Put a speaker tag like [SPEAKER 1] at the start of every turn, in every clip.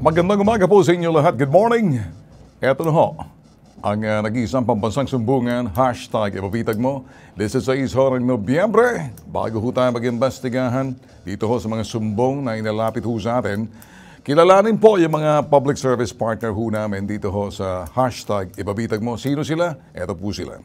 [SPEAKER 1] Magandang umaga po sa inyo lahat. Good morning. Ito na ho, ang uh, nag-iisang pambansang sumbungan, hashtag ipapitag mo. This is 6 ng Nobyembre. Bago ho tayo mag-investigahan dito ho sa mga sumbong na inalapit ho sa atin, kilalanin po yung mga public service partner
[SPEAKER 2] ho namin dito ho sa hashtag ipapitag mo. Sino sila? Ito po sila.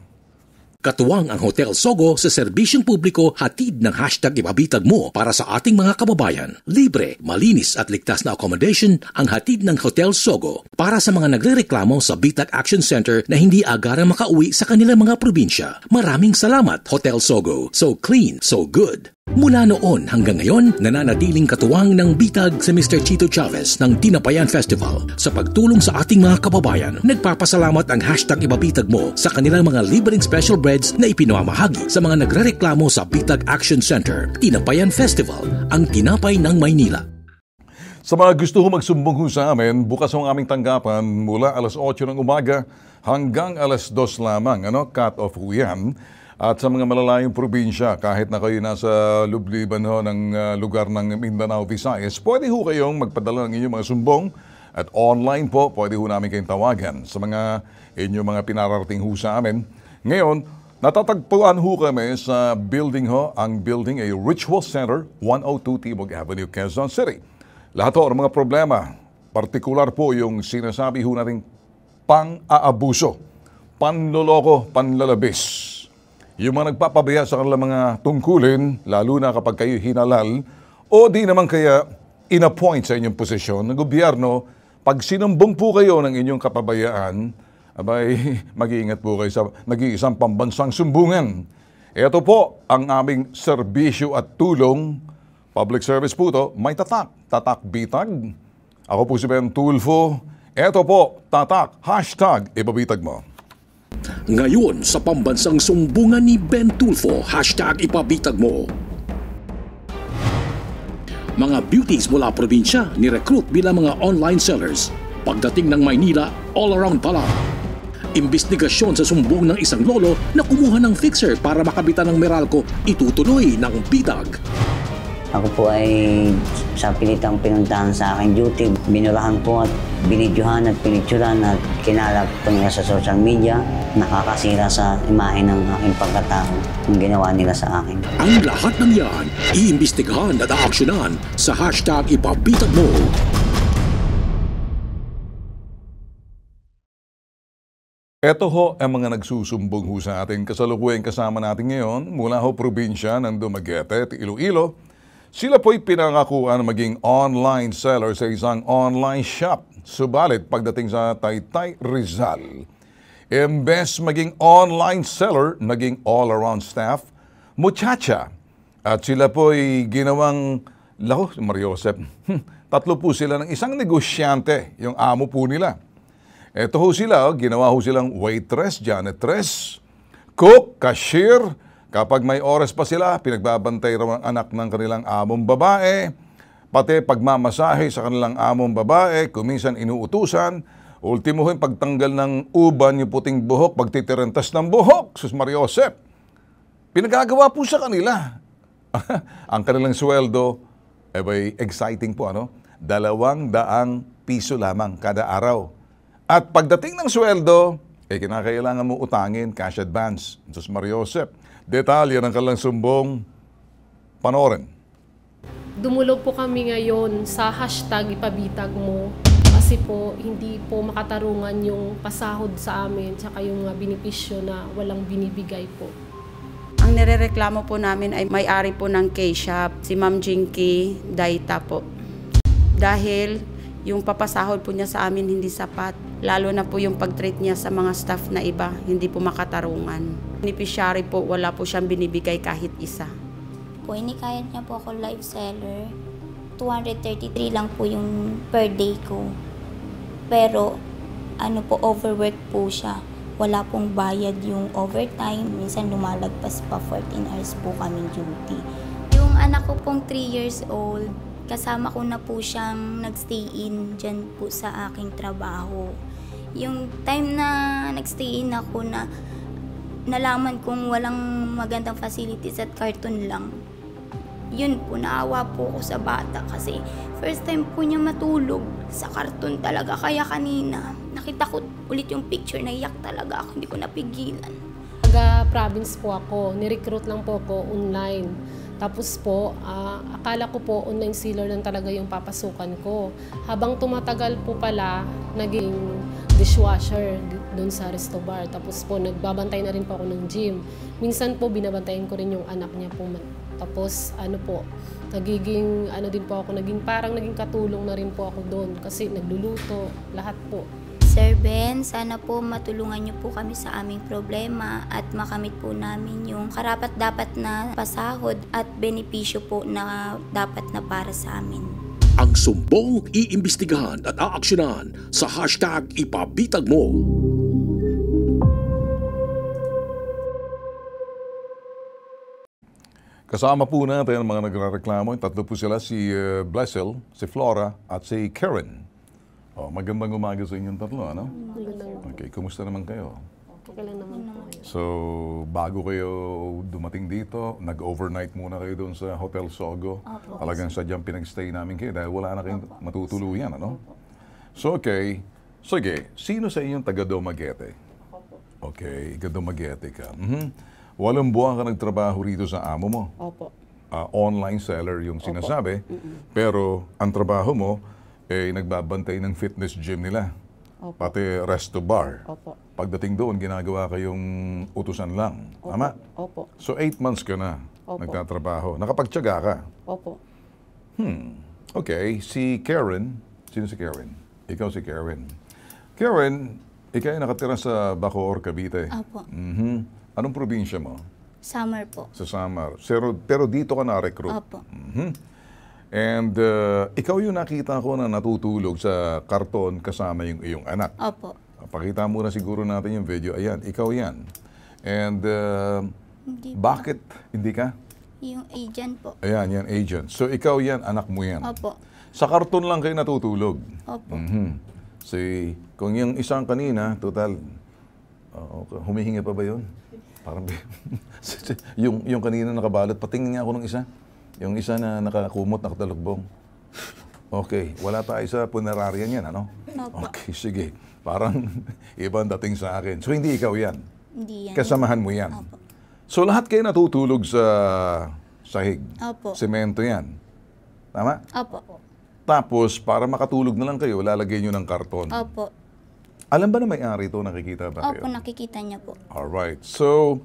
[SPEAKER 2] Katuwang ang Hotel Sogo sa serbisyong publiko hatid ng hashtag ibabitag mo para sa ating mga kababayan. Libre, malinis at ligtas na accommodation ang hatid ng Hotel Sogo para sa mga nagrereklamo sa Bitag Action Center na hindi agara makauwi sa kanilang mga probinsya. Maraming salamat, Hotel Sogo. So clean, so good. Mula noon hanggang ngayon, nananatiling katuwang ng bitag si Mr. Chito Chavez ng Tinapayan Festival sa pagtulong sa ating mga kababayan. Nagpapasalamat ang hashtag Ibabitag Mo sa kanilang mga libreng special breads na ipinamahagi sa mga nagrereklamo sa Bitag Action Center, Tinapayan Festival, ang tinapay ng Maynila. Sa mga gusto magsumbong sa amin, bukas ang aming
[SPEAKER 1] tanggapan mula alas 8 ng umaga hanggang alas 2 lamang. Ano? Cut off ho yan at sa mga malalayong probinsya, kahit na kayo nasa lubliban ho ng ah, lugar ng Mindanao, Visayas, pwede ho kayong magpadala ng inyong mga sumbong at online po, pwede ho namin kayong tawagan sa mga inyong mga pinararating ho sa amin. Ngayon, natatagpuan ho kami sa building ho, ang building ay Ritual Center, 102 Tibog Avenue, Quezon City. Lahat ho ng mga problema, partikular po yung sinasabi ho nating pang-aabuso, panloloko, panlalabis yung mga nagpapabaya sa kanilang mga tungkulin, lalo na kapag kayo hinalal, o di naman kaya inappoint sa inyong posisyon ng gobyerno, pag sinumbong po kayo ng inyong kapabayaan, abay, mag-iingat po kayo sa nag-iisang pambansang sumbungan. Ito po ang aming serbisyo at tulong. Public service po to, may tatak, tatak bitag. Ako po si Ben Tulfo. Ito
[SPEAKER 2] po, tatak, hashtag, ibabitag mo. Ngayon sa pambansang sumbungan ni Ben Tulfo, hashtag ipabitag mo. Mga beauties mula probinsya ni recruit bilang mga online sellers. Pagdating ng Maynila, all around pala. Imbestigasyon sa sumbong ng isang lolo na kumuha ng fixer para makabita ng Meralco, itutuloy ng bitag. Ako po
[SPEAKER 3] ay sa pilitang pinuntahan sa akin duty, binurahan po at binidyohan at pinitsurahan at kinalap ko nila sa social media, nakakasira sa imahe ng
[SPEAKER 2] aking pagkatao
[SPEAKER 3] yung ginawa nila sa akin.
[SPEAKER 2] Ang lahat ng yan, iimbestigahan at aaksyonan sa hashtag Ipabitat Mo.
[SPEAKER 1] Ito ho ang mga nagsusumbong ho sa ating kasalukuyang kasama natin ngayon mula ho probinsya ng Dumaguete at Iloilo sila po'y pinangakuan maging online seller sa isang online shop. Subalit pagdating sa Taytay Rizal, imbes maging online seller, naging all-around staff, muchacha. At sila po'y ginawang, lako, Mario Joseph, hmm, tatlo po sila ng isang negosyante, yung amo po nila. Ito ho sila, ginawa ho silang waitress, janitress, cook, cashier, Kapag may oras pa sila, pinagbabantay raw ang anak ng kanilang among babae, pati pagmamasahe sa kanilang among babae, kuminsan inuutusan, ultimuhin pagtanggal ng uban yung puting buhok, pagtitirentas ng buhok, sus Mariosep. Pinagagawa po sa kanila. ang kanilang sweldo, eh exciting po ano, dalawang daang piso lamang kada araw. At pagdating ng sweldo, eh kinakailangan mo utangin cash advance. Sus Mariosep. Detalye ng kanilang sumbong, panoorin.
[SPEAKER 4] Dumulog po kami ngayon sa hashtag ipabitag mo kasi po hindi po makatarungan yung pasahod sa amin tsaka yung mga binipisyo na walang binibigay po.
[SPEAKER 3] Ang nirereklamo po namin ay may-ari po ng K-shop, si Ma'am Jinky Daita po. Dahil yung papasahod po niya sa amin hindi sapat. Lalo na po yung pag-treat niya sa mga staff na iba, hindi po makatarungan. Beneficiary po, wala po siyang binibigay kahit isa.
[SPEAKER 5] Po, inikayat niya po ako live seller. 233 lang po yung per day ko. Pero, ano po, overwork po siya. Wala pong bayad yung overtime. Minsan lumalagpas pa 14 hours po kami duty. Yung anak ko pong 3 years old, kasama ko na po siyang nagstay in dyan po sa aking trabaho. Yung time na nagstay in ako na nalaman kong walang magandang facilities at carton lang, yun po, naawa po ako sa bata kasi first time po niya matulog sa karton talaga. Kaya kanina, nakita ko ulit yung picture, naiyak talaga ako, hindi ko napigilan.
[SPEAKER 4] Taga province po ako, nirecruit lang po ako online tapos po, uh, akala ko po online seller lang talaga yung papasukan ko. Habang tumatagal po pala, naging dishwasher doon sa resto bar. Tapos po, nagbabantay na rin po ako ng gym. Minsan po, binabantayan ko rin yung anak niya po. Tapos, ano po, nagiging, ano din po ako, naging parang naging katulong na rin po ako doon. Kasi nagluluto, lahat po.
[SPEAKER 5] Sir Ben, sana po matulungan niyo po kami sa aming problema at makamit po namin yung karapat dapat na pasahod at benepisyo po na dapat na para sa amin.
[SPEAKER 2] Ang sumbong iimbestigahan at aaksyonan sa hashtag ipabitag mo.
[SPEAKER 1] Kasama po natin ang mga nagreklamo. Tatlo po sila si eh, Blessel, si Flora at si Karen. Oh, magandang umaga sa inyong tatlo, ano? Okay, kumusta naman kayo?
[SPEAKER 4] Okay lang naman
[SPEAKER 1] po. So, bago kayo dumating dito, nag-overnight muna kayo doon sa Hotel Sogo. Opo. Talagang sadyang pinag-stay namin kayo dahil wala na kayong matutuluyan, ano? So, okay. Sige, sino sa inyong taga Dumaguete? Okay, taga Dumaguete ka. Mm-hmm. Walang buwan ka nagtrabaho rito sa amo mo. Opo. Uh, online seller yung sinasabi. Opo. Mm-mm. Pero ang trabaho mo, eh, nagbabantay ng fitness gym nila. Opo. Pati rest to bar. Opo. Pagdating doon, ginagawa kayong utusan lang. Opo. Tama? Opo. So, eight months ka na Opo. nagtatrabaho. Nakapagtsaga ka? Opo. Hmm. Okay. Si Karen, sino si Karen? Ikaw si Karen. Karen, ikaw ay nakatira sa Bacoor, Cavite. Opo. Mm-hmm. Anong probinsya mo?
[SPEAKER 5] Summer po.
[SPEAKER 1] Sa Samar. Pero, pero dito ka na-recruit? Opo. Mm-hmm. And uh, ikaw yung nakita ko na natutulog sa karton kasama yung iyong anak. Opo. Pakita muna siguro natin yung video. Ayan, ikaw yan. And uh,
[SPEAKER 5] hindi bakit hindi ka? Yung agent po.
[SPEAKER 1] Ayan, yan agent. So ikaw yan, anak mo yan. Opo. Sa karton lang kayo natutulog. Opo. Mm-hmm. So kung yung isang kanina, total, uh, okay. humihinga pa ba yun? Parang yung, yung kanina nakabalot, patingin nga ako ng isa. Yung isa na nakakumot, nakatalukbong. Okay, wala tayo sa puneraryan yan, ano? Okay, sige. Parang ibang dating sa akin. So, hindi ikaw yan? Hindi yan. Kasamahan mo yan? Opo. So, lahat kayo natutulog sa sahig? Opo. Semento yan? Tama? Opo. Tapos, para makatulog na lang kayo, lalagay nyo ng karton? Opo. Alam ba na may-ari ito? Nakikita ba kayo? Opo,
[SPEAKER 5] nakikita niya po.
[SPEAKER 1] Alright. So,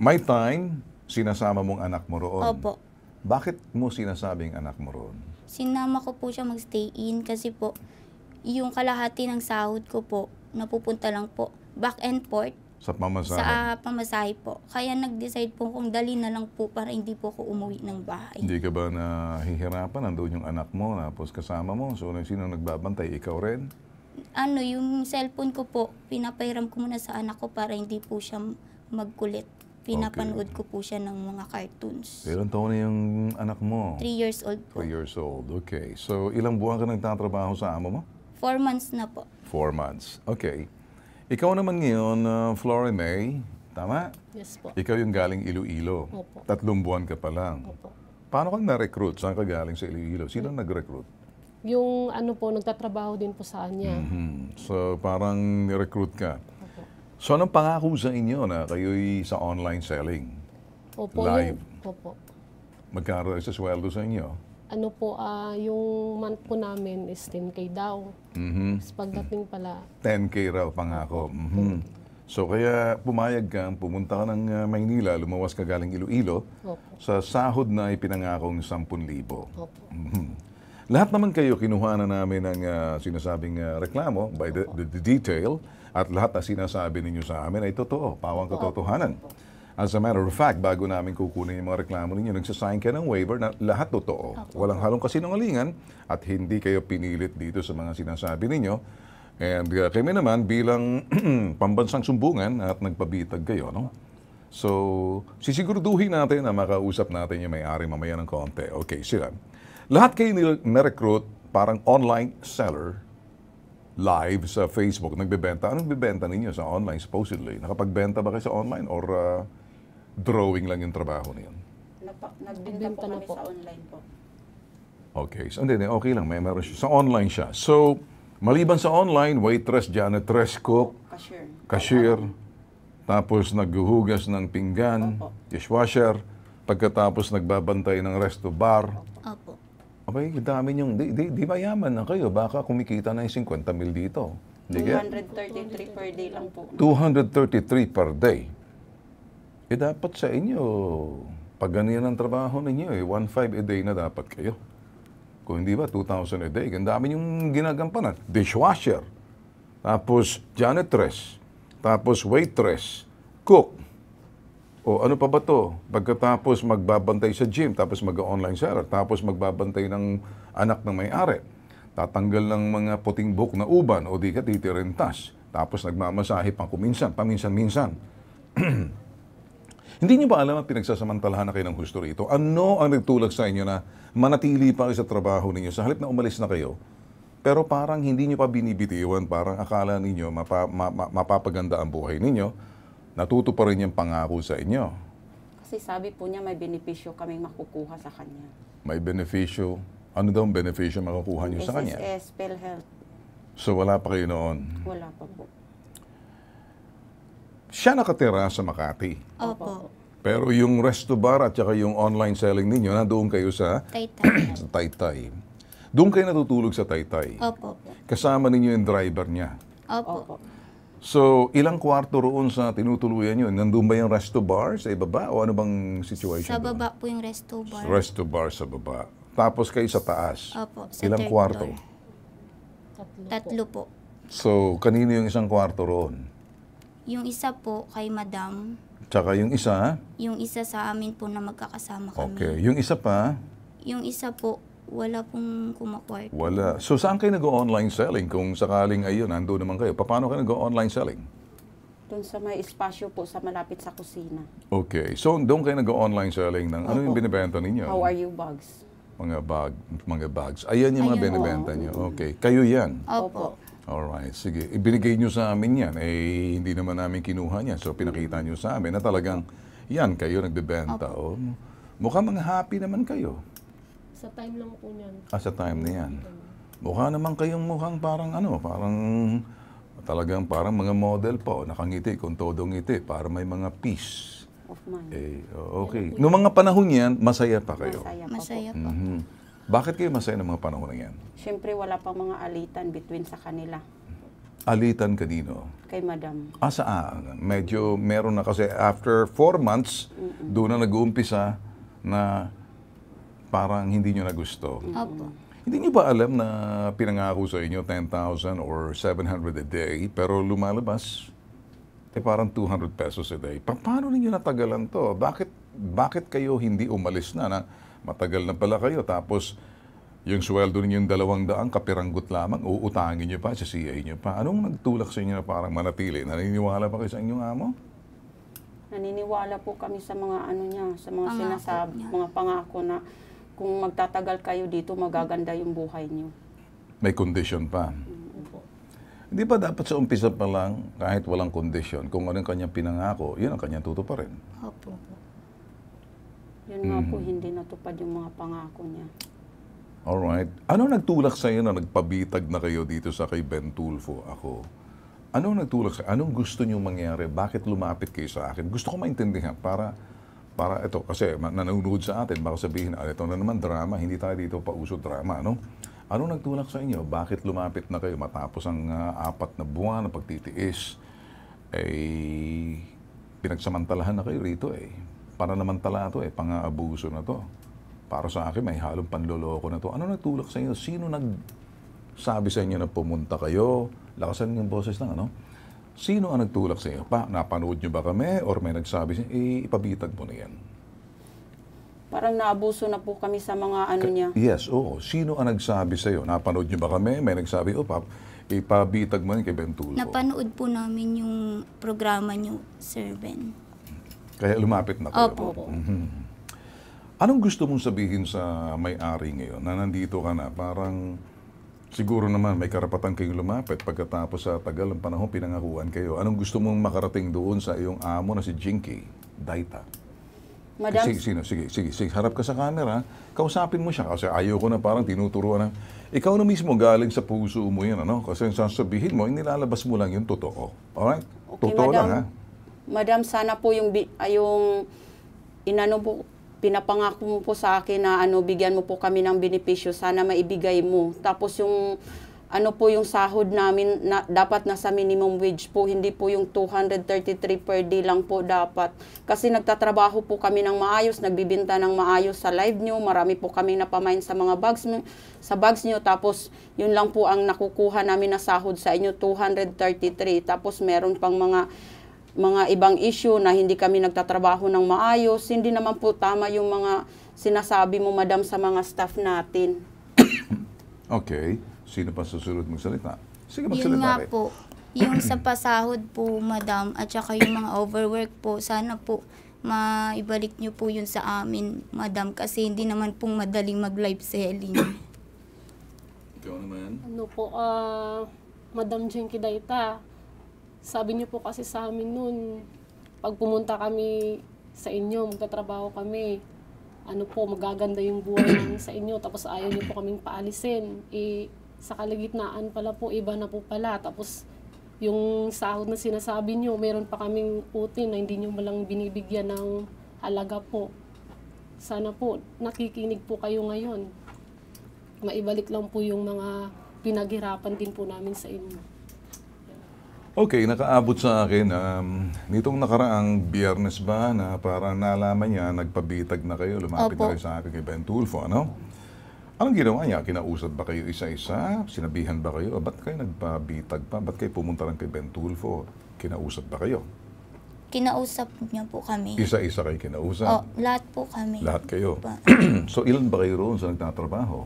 [SPEAKER 1] my time, sinasama mong anak mo roon. Opo. Bakit mo sinasabing anak mo roon?
[SPEAKER 5] Sinama ko po siya mag-stay in kasi po, yung kalahati ng sahod ko po, napupunta lang po back and forth.
[SPEAKER 1] Sa pamasahe? Sa uh,
[SPEAKER 5] pamasahe po. Kaya nag-decide po kung dali na lang po para hindi po ako umuwi ng bahay.
[SPEAKER 1] Hindi ka ba nahihirapan? Nandoon yung anak mo, tapos kasama mo. So, sino nagbabantay? Ikaw rin?
[SPEAKER 5] Ano, yung cellphone ko po, pinapairam ko muna sa anak ko para hindi po siya magkulit. Pinapanood okay. ko po siya ng mga cartoons.
[SPEAKER 1] Ilan taon na yung anak mo? Three years old po. Three years old, okay. So, ilang buwan ka nagtatrabaho sa amo mo?
[SPEAKER 5] Four months na po.
[SPEAKER 1] Four months, okay. Ikaw naman ngayon, uh, Flory May, tama? Yes po. Ikaw yung galing Iloilo. Opo. Tatlong buwan ka pa lang. Opo. Paano ka na-recruit? Saan ka galing sa Iloilo? Sino hmm. nag-recruit?
[SPEAKER 4] Yung ano po, nagtatrabaho din po sa kanya.
[SPEAKER 1] Mm-hmm. So, parang ni-recruit ka. So anong pangako sa inyo na kayo'y sa online selling?
[SPEAKER 4] Opo, Live. Yun. Opo.
[SPEAKER 1] Magkano sa sweldo sa inyo?
[SPEAKER 4] ano po, uh, yung month po namin is 10K daw. Mm-hmm. Tapos pagdating pala...
[SPEAKER 1] 10K raw, pangako. Mm-hmm. So kaya pumayag ka, pumunta ka ng uh, Maynila, lumawas ka galing Iloilo, Opo. sa sahod na ipinangakong 10,000. Opo. Mm-hmm. Lahat naman kayo kinuha na namin ng uh, sinasabing uh, reklamo by the, the, the detail. At lahat na sinasabi ninyo sa amin ay totoo, pawang katotohanan. As a matter of fact, bago namin kukunin yung mga reklamo ninyo, nagsasign ka ng waiver na lahat totoo. Walang halong kasinungalingan at hindi kayo pinilit dito sa mga sinasabi ninyo. And uh, kami naman bilang pambansang sumbungan at nagpabitag kayo, no? So, sisiguruduhin natin na makausap natin yung may-ari mamaya ng konti. Okay, sila. Lahat kayo nila na-recruit parang online seller live sa Facebook, nagbebenta. Anong bibenta ninyo sa online supposedly? Nakapagbenta ba kayo sa online or uh, drawing lang yung trabaho niyan?
[SPEAKER 4] Napa, nagbenta po kami po. sa online po.
[SPEAKER 1] Okay. So, hindi, okay lang. May meron siya. Sa online siya. So, maliban sa online, waitress, janitress, cook, cashier, cashier tapos naghuhugas ng pinggan, Opo. dishwasher, pagkatapos nagbabantay ng resto bar, Opo. Abay, dami niyong, di, di, di mayaman na kayo. Baka kumikita na yung 50 mil dito. Di
[SPEAKER 3] 233 per day lang po.
[SPEAKER 1] 233 per day. Eh dapat sa inyo, pag ganyan ang trabaho ninyo, eh, 1.5 a day na dapat kayo. Kung hindi ba, 2,000 a day. Ang dami yung ginagampanan. Dishwasher, tapos janitress, tapos waitress, cook, o ano pa ba to? Pagkatapos magbabantay sa gym, tapos mag-online seller, tapos magbabantay ng anak ng may-ari, tatanggal ng mga puting buhok na uban o di ka titirentas, tapos nagmamasahe pang kuminsan, paminsan-minsan. Hindi niyo ba alam at pinagsasamantalahan na kayo ng husto rito? Ano ang nagtulak sa inyo na manatili pa kayo sa trabaho ninyo sa halip na umalis na kayo? Pero parang hindi niyo pa binibitiwan, parang akala ninyo mapa, ma, ma, mapapaganda ang buhay ninyo, natuto pa rin yung pangako sa inyo.
[SPEAKER 3] Kasi sabi po niya may benepisyo kaming makukuha sa kanya.
[SPEAKER 1] May benepisyo? Ano daw ang benepisyo makukuha niyo sa kanya?
[SPEAKER 3] SSS, PhilHealth.
[SPEAKER 1] So wala pa kayo noon?
[SPEAKER 3] Wala pa po.
[SPEAKER 1] Siya nakatira sa Makati. Opo. Pero yung resto bar at saka yung online selling ninyo, nandoon kayo sa Taytay. sa Taytay. Doon kayo natutulog sa Taytay. Opo. Kasama ninyo yung driver niya. Opo. Opo. So, ilang kwarto roon sa tinutuluyan yun? Nandun ba yung resto bar sa ibaba o ano bang situation? Sa baba
[SPEAKER 5] po yung resto bar. Resto
[SPEAKER 1] bar sa baba. Tapos kayo sa taas? Opo, sa Ilang kwarto? Floor.
[SPEAKER 5] Tatlo, Tatlo po. po.
[SPEAKER 1] So, kanino yung isang kwarto roon?
[SPEAKER 5] Yung isa po kay madam.
[SPEAKER 1] Tsaka yung isa?
[SPEAKER 5] Yung isa sa amin po na magkakasama kami. Okay.
[SPEAKER 1] Yung isa pa?
[SPEAKER 5] Yung isa po wala pong kumakwart.
[SPEAKER 1] Wala. So saan kayo nag-online selling kung sakaling ayun, nando naman kayo? Paano kayo nag-online selling?
[SPEAKER 3] Doon sa may espasyo po sa malapit sa kusina.
[SPEAKER 1] Okay. So doon kayo nag-online selling ng ano yung binibenta ninyo? How
[SPEAKER 3] are you bags?
[SPEAKER 1] Mga bag, mga bags. Ayan yung mga Ayun, binibenta niyo. Mm-hmm. Okay. Kayo yan. Opo. Alright, sige. Ibinigay nyo sa amin yan. Eh, hindi naman namin kinuha niya. So, pinakita nyo sa amin na talagang, yan, kayo nagbebenta. Oh. Mukhang mga happy naman kayo.
[SPEAKER 4] Sa time lang po niyan.
[SPEAKER 1] Ah, sa time na yan. Mukha naman kayong mukhang parang ano, parang talagang parang mga model po, oh. nakangiti, kung todo ngiti, para may mga peace. Of mind. Eh, oh, okay. Noong mga panahon yan, masaya pa kayo.
[SPEAKER 5] Masaya pa masaya po. Mm-hmm.
[SPEAKER 1] Bakit kayo masaya ng mga panahon na yan?
[SPEAKER 3] Siyempre, wala pang mga alitan between sa kanila.
[SPEAKER 1] Alitan kanino? Oh.
[SPEAKER 3] Kay madam.
[SPEAKER 1] Ah, saan? Ah, medyo meron na kasi after four months, Mm-mm. doon na nag-uumpisa na parang hindi nyo na gusto. Opo. Hindi nyo ba alam na pinangako sa inyo 10,000 or 700 a day, pero lumalabas ay eh, parang 200 pesos a day. Pa- paano ninyo natagalan to? Bakit, bakit kayo hindi umalis na na matagal na pala kayo tapos yung sweldo ninyo yung dalawang daang kapiranggot lamang, uutangin nyo pa, sisiyahin nyo pa. Anong nagtulak sa inyo na parang manatili? Naniniwala pa kayo sa inyong amo?
[SPEAKER 3] Naniniwala po kami sa mga ano niya, sa mga pangako sinasabi, niya. mga pangako na kung magtatagal kayo dito, magaganda yung buhay niyo.
[SPEAKER 1] May condition pa. Hindi ba dapat sa umpisa pa lang, kahit walang kondisyon, kung ano yung kanyang pinangako, yun ang kanyang rin.
[SPEAKER 3] Opo. Yun nga mm-hmm. po, hindi natupad yung mga pangako niya.
[SPEAKER 1] Alright. Ano nagtulak sa iyo na nagpabitag na kayo dito sa kay Ben Tulfo, ako? Ano nagtulak sa Anong gusto niyo mangyari? Bakit lumapit kayo sa akin? Gusto ko maintindihan para para ito, kasi nanonood sa atin, baka sabihin, ah, ito na naman drama, hindi tayo dito pa pauso drama, no? Ano nagtulak sa inyo? Bakit lumapit na kayo matapos ang uh, apat na buwan ng pagtitiis? ay eh, pinagsamantalahan na kayo rito eh. Para naman tala to eh, pang-aabuso na to. Para sa akin, may halong panloloko na to. Ano nagtulak sa inyo? Sino nag sabi sa inyo na pumunta kayo? Lakasan yung boses lang, ano? Sino ang nagtulak sa iyo? Pa, napanood niyo ba kami? Or may nagsabi sa eh, ipabitag mo na yan.
[SPEAKER 3] Parang naabuso na po kami sa mga ano niya.
[SPEAKER 1] Yes, oo. Sino ang nagsabi sa iyo? Napanood niyo ba kami? May nagsabi, oh, pa, ipabitag mo yun kay Bentulo.
[SPEAKER 5] Napanood po namin yung programa niyo, Sir Ben.
[SPEAKER 1] Kaya lumapit na kayo. Opo. Opo. Mm-hmm. Anong gusto mong sabihin sa may-ari ngayon na nandito ka na? Parang Siguro naman may karapatan kayong lumapit pagkatapos sa tagal ng panahon pinangakuan kayo. Anong gusto mong makarating doon sa iyong amo na si Jinky Daita?
[SPEAKER 4] Madam? Sige, sino?
[SPEAKER 1] Sige, sige, sige. Harap ka sa camera. Kausapin mo siya kasi ayoko na parang tinuturuan na. Ikaw na mismo galing sa puso mo yan, ano? Kasi ang sasabihin mo, inilalabas mo lang yung totoo. Alright? Okay, totoo madam, lang, ha?
[SPEAKER 3] Madam, sana po yung, ah, yung inano po, pinapangako mo po sa akin na ano, bigyan mo po kami ng benepisyo, sana maibigay mo. Tapos yung ano po yung sahod namin na dapat nasa minimum wage po, hindi po yung 233 per day lang po dapat. Kasi nagtatrabaho po kami ng maayos, nagbibinta ng maayos sa live nyo, marami po kami napamain sa mga bags, sa bags nyo, tapos yun lang po ang nakukuha namin na sahod sa inyo, 233. Tapos meron pang mga mga ibang issue na hindi kami nagtatrabaho ng maayos, hindi naman po tama yung mga sinasabi mo, madam, sa mga staff
[SPEAKER 5] natin.
[SPEAKER 1] okay. Sino pa susunod magsalita?
[SPEAKER 3] Sige,
[SPEAKER 5] magsalita. Yun nga rin. po. Yung sa pasahod po, madam, at saka yung mga overwork po, sana po maibalik nyo po yun sa amin, madam, kasi hindi naman pong madaling mag-live selling.
[SPEAKER 4] Ikaw naman? Ano po, ah... Uh, Madam Jinky Daita, sabi niyo po kasi sa amin noon, pag pumunta kami sa inyo, magtatrabaho kami, ano po, magaganda yung buhay namin sa inyo, tapos ayaw niyo po kaming paalisin. E, sa kalagitnaan pala po, iba na po pala. Tapos, yung sahod na sinasabi niyo, meron pa kaming utin na hindi niyo malang binibigyan ng halaga po. Sana po, nakikinig po kayo ngayon. Maibalik lang po yung mga pinaghirapan din po namin sa inyo.
[SPEAKER 1] Okay, nakaabot sa akin um, nitong nakaraang biyernes ba na parang nalaman niya, nagpabitag na kayo, lumapit Opo. na kayo sa akin kay Ben Tulfo, ano? Anong ginawa niya? Kinausap ba kayo isa-isa? Sinabihan ba kayo? Ah, Ba't kayo nagpabitag pa? Ba't kayo pumunta lang kay Ben Tulfo? Kinausap ba kayo?
[SPEAKER 5] Kinausap niya po kami.
[SPEAKER 1] Isa-isa kayo kinausap? O, oh,
[SPEAKER 5] lahat po kami. Lahat
[SPEAKER 1] kayo. so, ilan ba kayo roon sa nagtatrabaho?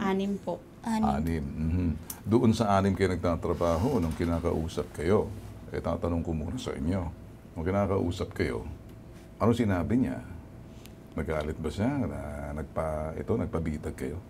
[SPEAKER 3] Anim po. Anim. Anim.
[SPEAKER 1] Mm-hmm. Doon sa anim kayo nagtatrabaho, nung kinakausap kayo, eh tatanong ko muna sa inyo, nung kinakausap kayo, ano sinabi niya? Nagalit ba siya na nagpa, ito, nagpabitag kayo?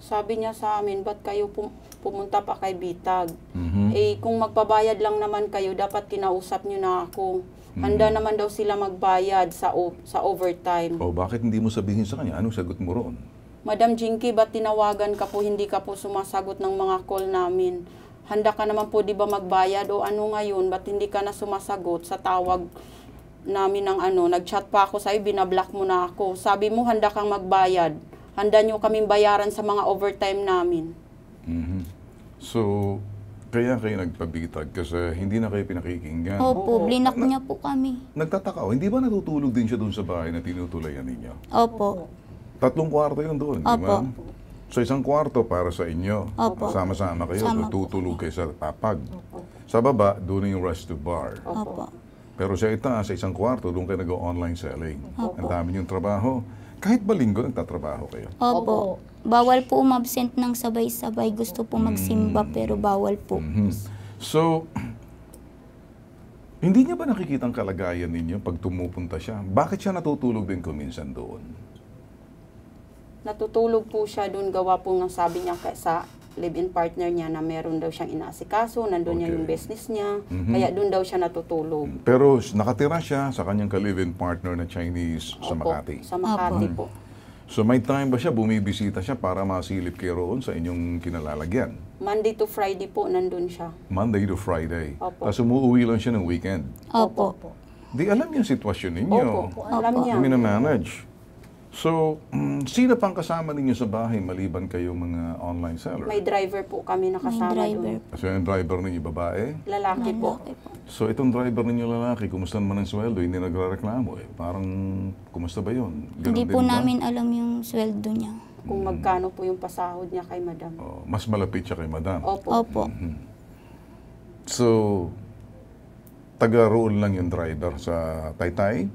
[SPEAKER 3] Sabi niya sa amin, ba't kayo pum- pumunta pa kay Bitag? Mm-hmm. Eh, kung magpabayad lang naman kayo, dapat kinausap niyo na ako. Mhm. Handa mm-hmm. naman daw sila magbayad sa, sa overtime. O, oh,
[SPEAKER 1] bakit hindi mo sabihin sa kanya? Anong sagot mo roon?
[SPEAKER 3] Madam Jinky, ba't tinawagan ka po? Hindi ka po sumasagot ng mga call namin. Handa ka naman po, di ba, magbayad? O ano ngayon? Ba't hindi ka na sumasagot sa tawag namin ng ano? Nag-chat pa ako sa'yo, binablock mo na ako. Sabi mo, handa kang magbayad. Handa nyo kaming bayaran sa mga overtime namin.
[SPEAKER 1] Mm-hmm. So, kaya kayo nagpabitag kasi hindi na kayo pinakikinggan. Opo,
[SPEAKER 5] Oo. blinak niya po kami.
[SPEAKER 1] Nagtataka, oh, hindi ba natutulog din siya doon sa bahay na tinutulayan ninyo? Opo. Tatlong kwarto yun doon, di ba? Opo. So isang kwarto para sa inyo.
[SPEAKER 5] Opo. Sama-sama kayo, Sama
[SPEAKER 1] tutulog kayo sa papag. Opo. Sa baba, doon yung rest to bar. Opo. Pero sa itaas, sa isang kwarto, doon kayo nag-online selling. Opo. Ang dami yung trabaho. Kahit ba nagtatrabaho kayo.
[SPEAKER 5] Opo. Bawal po umabsent ng sabay-sabay. Gusto po magsimba, mm. pero bawal po.
[SPEAKER 1] Mm-hmm. So, hindi niya ba nakikita ang kalagayan ninyo pag tumupunta siya? Bakit siya natutulog din kuminsan doon?
[SPEAKER 3] natutulog po siya doon gawa po ng sabi niya sa live-in partner niya na meron daw siyang inaasikaso, nandun okay. niya yung business niya, mm-hmm. kaya doon daw siya natutulog.
[SPEAKER 1] Pero nakatira siya sa kanyang live in partner na Chinese Opo, sa Makati. Sa Makati Opo. po. So may time ba siya, bumibisita siya para masilip kay roon sa inyong kinalalagyan?
[SPEAKER 3] Monday to Friday po, nandun siya.
[SPEAKER 1] Monday to Friday. Opo. Tapos umuwi lang siya ng weekend? Opo. Opo. Di alam yung sitwasyon ninyo. Opo, Opo. alam niya. Minanage. So, um, sino pang kasama ninyo sa bahay maliban kayo mga online seller? May
[SPEAKER 3] driver po kami na kasama doon.
[SPEAKER 1] So, yung driver ninyo, babae?
[SPEAKER 5] Lalaki po.
[SPEAKER 1] So, itong driver ninyo lalaki, kumusta naman ang sweldo? Hindi nagre-reklamo eh. Parang, kumusta ba yun? Ganun Hindi po ba? namin
[SPEAKER 5] alam yung sweldo
[SPEAKER 3] niya. Kung hmm. magkano po yung pasahod niya kay madam. Oh,
[SPEAKER 1] mas malapit siya kay madam. Opo. Opo. Hmm. So, taga-roon lang yung driver sa Taytay?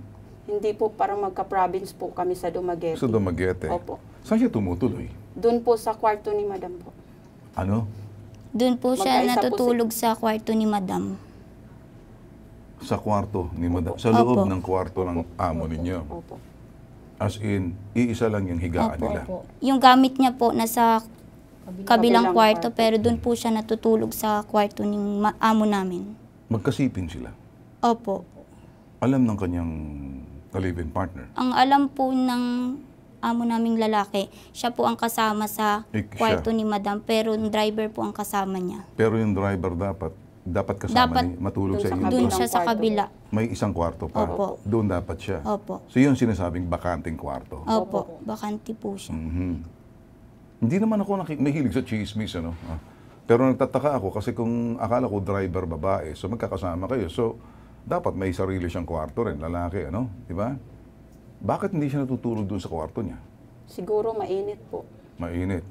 [SPEAKER 3] Hindi po, parang magka-province po kami sa Dumaguete. Sa Dumaguete? Opo.
[SPEAKER 1] Saan siya tumutuloy?
[SPEAKER 5] Doon po sa kwarto ni Madam po. Ano? Doon po siya natutulog po si... sa kwarto ni Madam.
[SPEAKER 1] Sa kwarto ni Madam? Sa loob Opo. ng kwarto ng amo Opo. ninyo? Opo. As in, iisa lang yung higaan Opo. nila?
[SPEAKER 5] Opo. Yung gamit niya po nasa kabilang, kabilang kwarto, kwarto, pero doon po siya natutulog sa kwarto ng amo namin.
[SPEAKER 1] Magkasipin sila? Opo. Alam ng kanyang na live-in partner?
[SPEAKER 5] Ang alam po ng amo naming lalaki, siya po ang kasama sa Ik, kwarto ni madam, pero yung driver po ang kasama niya.
[SPEAKER 1] Pero yung driver dapat, dapat kasama dapat, ni, matulog sa inyo. Doon siya sa kabila. May isang kwarto pa. Opo. Doon dapat siya. Opo. So yun sinasabing bakanting kwarto. Opo, bakanti po siya. Mm-hmm. Hindi naman ako nakik- mahilig sa chismis, ano? Ah. Pero nagtataka ako kasi kung akala ko driver babae, so magkakasama kayo. So, dapat may sarili siyang kwarto rin, lalaki, ano? Di ba? Bakit hindi siya natutulog doon sa kwarto niya?
[SPEAKER 3] Siguro mainit po.
[SPEAKER 1] Mainit.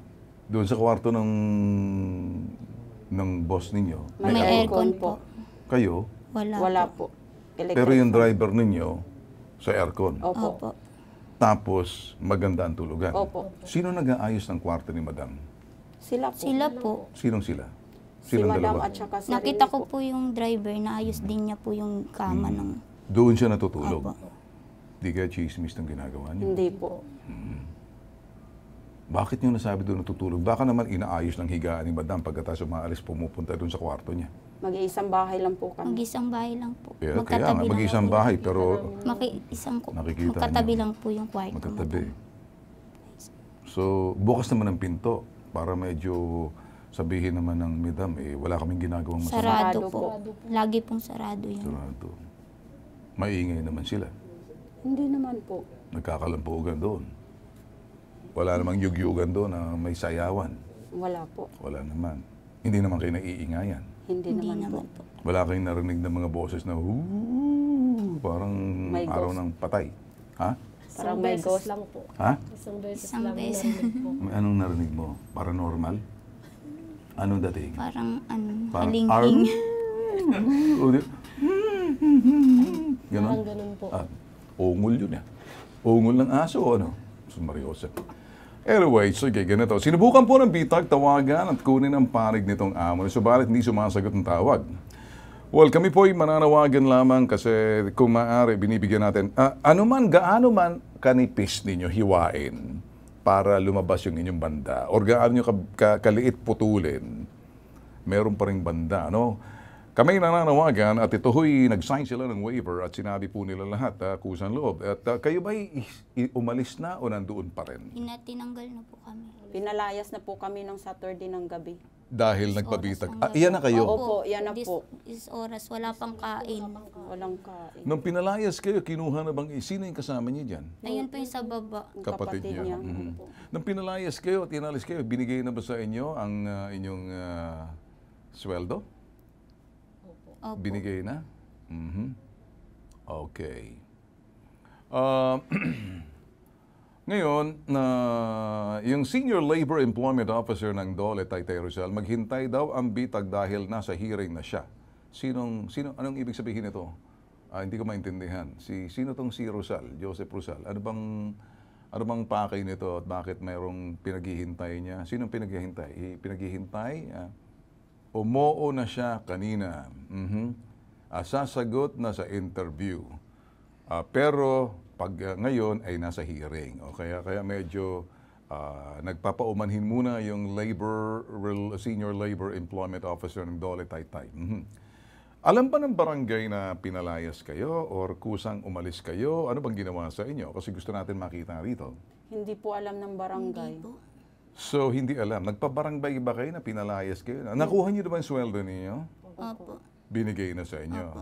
[SPEAKER 1] Doon sa kwarto ng ng boss ninyo? May,
[SPEAKER 3] may aircon po. Kayo? Wala, Wala po. Electric Pero yung
[SPEAKER 1] driver ninyo sa aircon? Opo. Opo. Tapos, maganda ang tulugan. Opo. Sino nag-aayos ng kwarto ni madam?
[SPEAKER 5] Sila po. Sila po.
[SPEAKER 1] Sinong sila? si madam dalawa. at
[SPEAKER 5] saka sarili Nakita ko po yung driver, na ayos din niya po yung kama hmm. ng...
[SPEAKER 1] Doon siya natutulog? Hindi kaya chismis ng ginagawa niya? Hindi po. Hmm. Bakit niyo nasabi doon natutulog? Baka naman inaayos ng higaan ni madam pagkatapos umaalis pumupunta doon sa kwarto niya.
[SPEAKER 5] Mag-iisang bahay lang po kami. Mag-iisang bahay lang po. Yeah, kaya nga, mag-iisang
[SPEAKER 1] bahay pero...
[SPEAKER 5] Mag-iisang ko. Nakikita Magkatabi niyo. lang po yung kwarto. Magkatabi.
[SPEAKER 1] So, bukas naman ang pinto para medyo sabihin naman ng madam, eh, wala kaming ginagawang masama. Sarado po.
[SPEAKER 5] Lagi pong sarado yan. Sarado.
[SPEAKER 1] Maiingay naman sila.
[SPEAKER 5] Hindi naman po.
[SPEAKER 1] Nagkakalampugan doon. Wala namang yugyugan doon na may sayawan. Wala po. Wala naman. Hindi naman kayo naiingayan.
[SPEAKER 3] Hindi, Hindi naman, naman
[SPEAKER 1] po. po. Wala kayong narinig ng mga boses na,
[SPEAKER 3] Ooh,
[SPEAKER 1] parang may araw ng patay. Ha? Parang may
[SPEAKER 5] ghost lang po. Ha? Isang beses Isang lang beses. po.
[SPEAKER 1] Anong narinig mo? Paranormal? Anong dating?
[SPEAKER 5] Parang, ano,
[SPEAKER 1] Parang, halingking. ganon? Parang ganon po. Ah, ungol yun eh. Ungol ng aso, ano? Si So, Mariosep. Anyway, sige, ganito. Sinubukan po ng bitag tawagan at kunin ang panig nitong amo. Subalit hindi sumasagot ng tawag. Well, kami po ay mananawagan lamang kasi kung maaari, binibigyan natin, uh, ano man, gaano man kanipis ninyo hiwain, para lumabas yung inyong banda. Or gaano nyo ka, ka, kaliit putulin, meron pa rin banda. No? Kami nananawagan at ito ho'y nag-sign sila ng waiver at sinabi po nila lahat uh, kusang loob. At uh, kayo ba'y umalis na o nandoon pa rin?
[SPEAKER 3] Inatinanggal na po kami. Pinalayas na po kami ng Saturday ng gabi
[SPEAKER 1] dahil is nagbabitag. Ah, iyan na kayo? Opo,
[SPEAKER 5] yan na This po. is oras, wala pang kain. Walang kain. Nung
[SPEAKER 1] pinalayas kayo, kinuha na bang, sino yung kasama niya dyan?
[SPEAKER 5] Ayun po yung sa baba. Kapatid, niya.
[SPEAKER 1] Mhm. Opo. Nung pinalayas kayo at inalis kayo, binigay na ba sa inyo ang ah, inyong ah, sweldo? Opo. Binigay na? Mhm. Okay. Uh, Ngayon, na uh, yung Senior Labor Employment Officer ng DOLE, Taytay Rizal, maghintay daw ang bitag dahil nasa hearing na siya. Sinong, sino, anong ibig sabihin nito? Ah, hindi ko maintindihan. Si, sino tong si Rosal, Joseph Rosal? Ano bang, ano bang pakay nito at bakit mayroong pinaghihintay niya? Sinong pinaghihintay? pinaghihintay? Ah, umoo na siya kanina. Mm-hmm. Ah, sasagot na sa interview. Ah, pero pag uh, ngayon ay nasa hearing. O kaya, kaya medyo uh, nagpapaumanhin muna yung labor, senior labor employment officer ng Dole Taytay. Mm-hmm. Alam ba ng barangay na pinalayas kayo or kusang umalis kayo? Ano bang ginawa sa inyo? Kasi gusto natin makita rito.
[SPEAKER 3] Hindi po alam ng barangay.
[SPEAKER 5] Hindi po.
[SPEAKER 1] So, hindi alam. Nagpabarangay ba kayo na pinalayas kayo? Nakuha niyo naman sweldo ninyo? Opo. Binigay na sa inyo. Opo.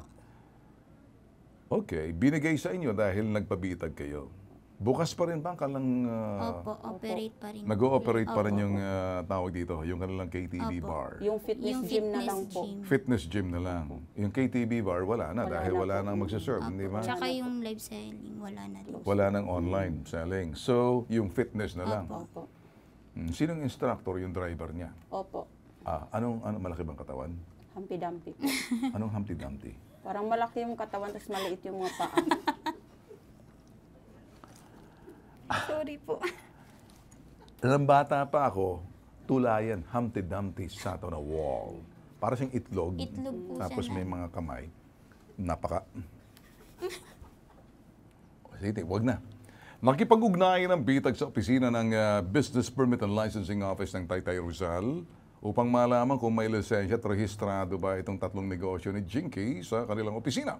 [SPEAKER 1] Okay, binigay sa inyo dahil nagpabitag kayo. Bukas pa rin ba ang kanilang... Uh, ah, Opo,
[SPEAKER 5] operate
[SPEAKER 3] pa rin. Nag-ooperate pa rin yung
[SPEAKER 1] uh, tawag dito, yung kanilang KTV Opo. bar.
[SPEAKER 3] Yung fitness, yung gym na lang
[SPEAKER 5] po.
[SPEAKER 1] Fitness gym na lang. Yung KTV bar, wala na wala dahil na wala nang magsaserve, hindi ba? Tsaka
[SPEAKER 5] yung live selling, wala na din. Wala
[SPEAKER 1] nang online selling. So, yung fitness na lang. Opo. Hmm, sinong instructor yung driver niya? Opo. Ah, anong, anong malaki bang katawan? Humpty Dumpty. Anong Humpty Dumpty?
[SPEAKER 3] Parang malaki yung katawan, tapos maliit yung mga paa. Sorry po.
[SPEAKER 1] Alam, bata pa ako, tulayan, Humpty Dumpty sa on a wall. Para siyang itlog. Itlog po Tapos siya may na. mga kamay. Napaka... Sige, wag na. Nakipag-ugnayan ang bitag sa opisina ng uh, Business Permit and Licensing Office ng Taytay Rizal upang malaman kung may lisensya at rehistrado ba itong tatlong negosyo ni Jinky sa kanilang opisina.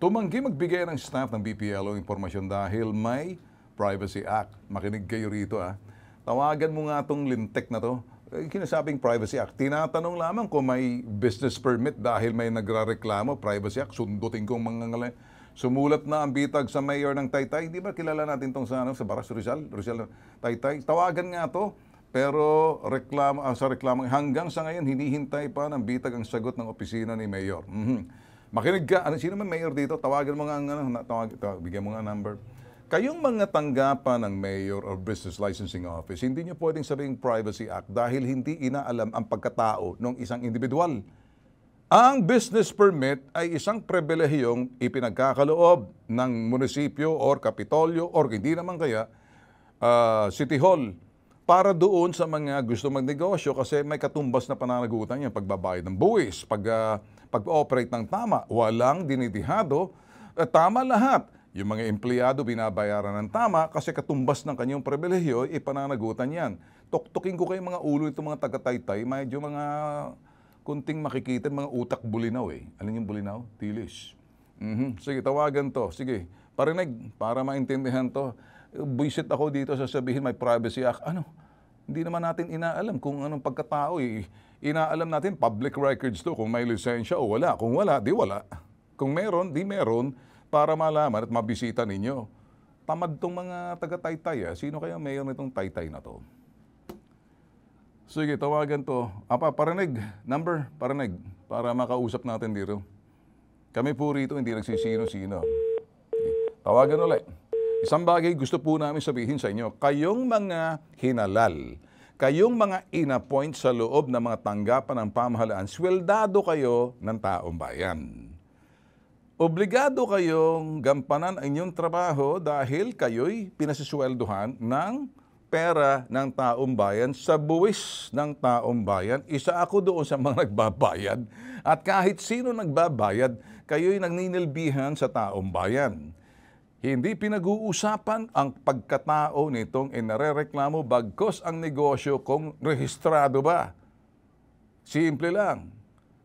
[SPEAKER 1] Tumanggi magbigay ng staff ng BPLO impormasyon dahil may Privacy Act. Makinig kayo rito ah. Tawagan mo nga itong lintek na to. Eh, kinasabing Privacy Act. Tinatanong lamang kung may business permit dahil may nagrareklamo. Privacy Act, sundutin kong mga ngalay. Sumulat na ang bitag sa mayor ng Taytay. Di ba kilala natin tong sa, ano, sa Baras Rizal? Rizal Taytay. Tawagan nga to pero reklamo, uh, sa reklamo, hanggang sa ngayon, hinihintay pa ng bitag ang sagot ng opisina ni Mayor. Mm-hmm. Makinig ka, ano, sino man Mayor dito, Tawagin mo nga, ang, ano, tawag, tawag, bigyan mo nga number. Kayong mga tanggapan ng Mayor or Business Licensing Office, hindi nyo pwedeng sabihin Privacy Act dahil hindi inaalam ang pagkatao ng isang individual. Ang business permit ay isang pribilehiyong ipinagkakaloob ng munisipyo or kapitolyo or hindi naman kaya uh, City Hall para doon sa mga gusto magnegosyo kasi may katumbas na pananagutan yung pagbabayad ng buwis, pag, uh, pag-operate ng tama, walang dinitihado, uh, tama lahat. Yung mga empleyado binabayaran ng tama kasi katumbas ng kanyang pribilehyo, ipananagutan yan. Tuktukin ko kayo mga ulo itong mga taga-taytay, medyo mga kunting makikita mga utak bulinaw eh. Alin yung bulinaw? Tilis. Mm-hmm. Sige, tawagan to. Sige, parinig para maintindihan to buisit ako dito sa sabihin may privacy act. Ano? Hindi naman natin inaalam kung anong pagkatao eh. Inaalam natin public records to kung may lisensya o wala. Kung wala, di wala. Kung meron, di meron para malaman at mabisita ninyo. Tamad tong mga taga-taytay. Ah. Sino kaya mayor nitong taytay na to? Sige, tawagan to. Apa, parinig. Number, parinig. Para makausap natin dito. Kami po rito, hindi nagsisino-sino. Tawagan ulit. Isang bagay gusto po namin sabihin sa inyo, kayong mga hinalal, kayong mga inappoint sa loob ng mga tanggapan ng pamahalaan, sweldado kayo ng taong bayan. Obligado kayong gampanan ang inyong trabaho dahil kayo'y pinasisweldohan ng pera ng taong bayan sa buwis ng taong bayan. Isa ako doon sa mga nagbabayad. At kahit sino nagbabayad, kayo'y nagninilbihan sa taong bayan. Hindi pinag-uusapan ang pagkatao nitong inarereklamo bagkos ang negosyo kung rehistrado ba. Simple lang.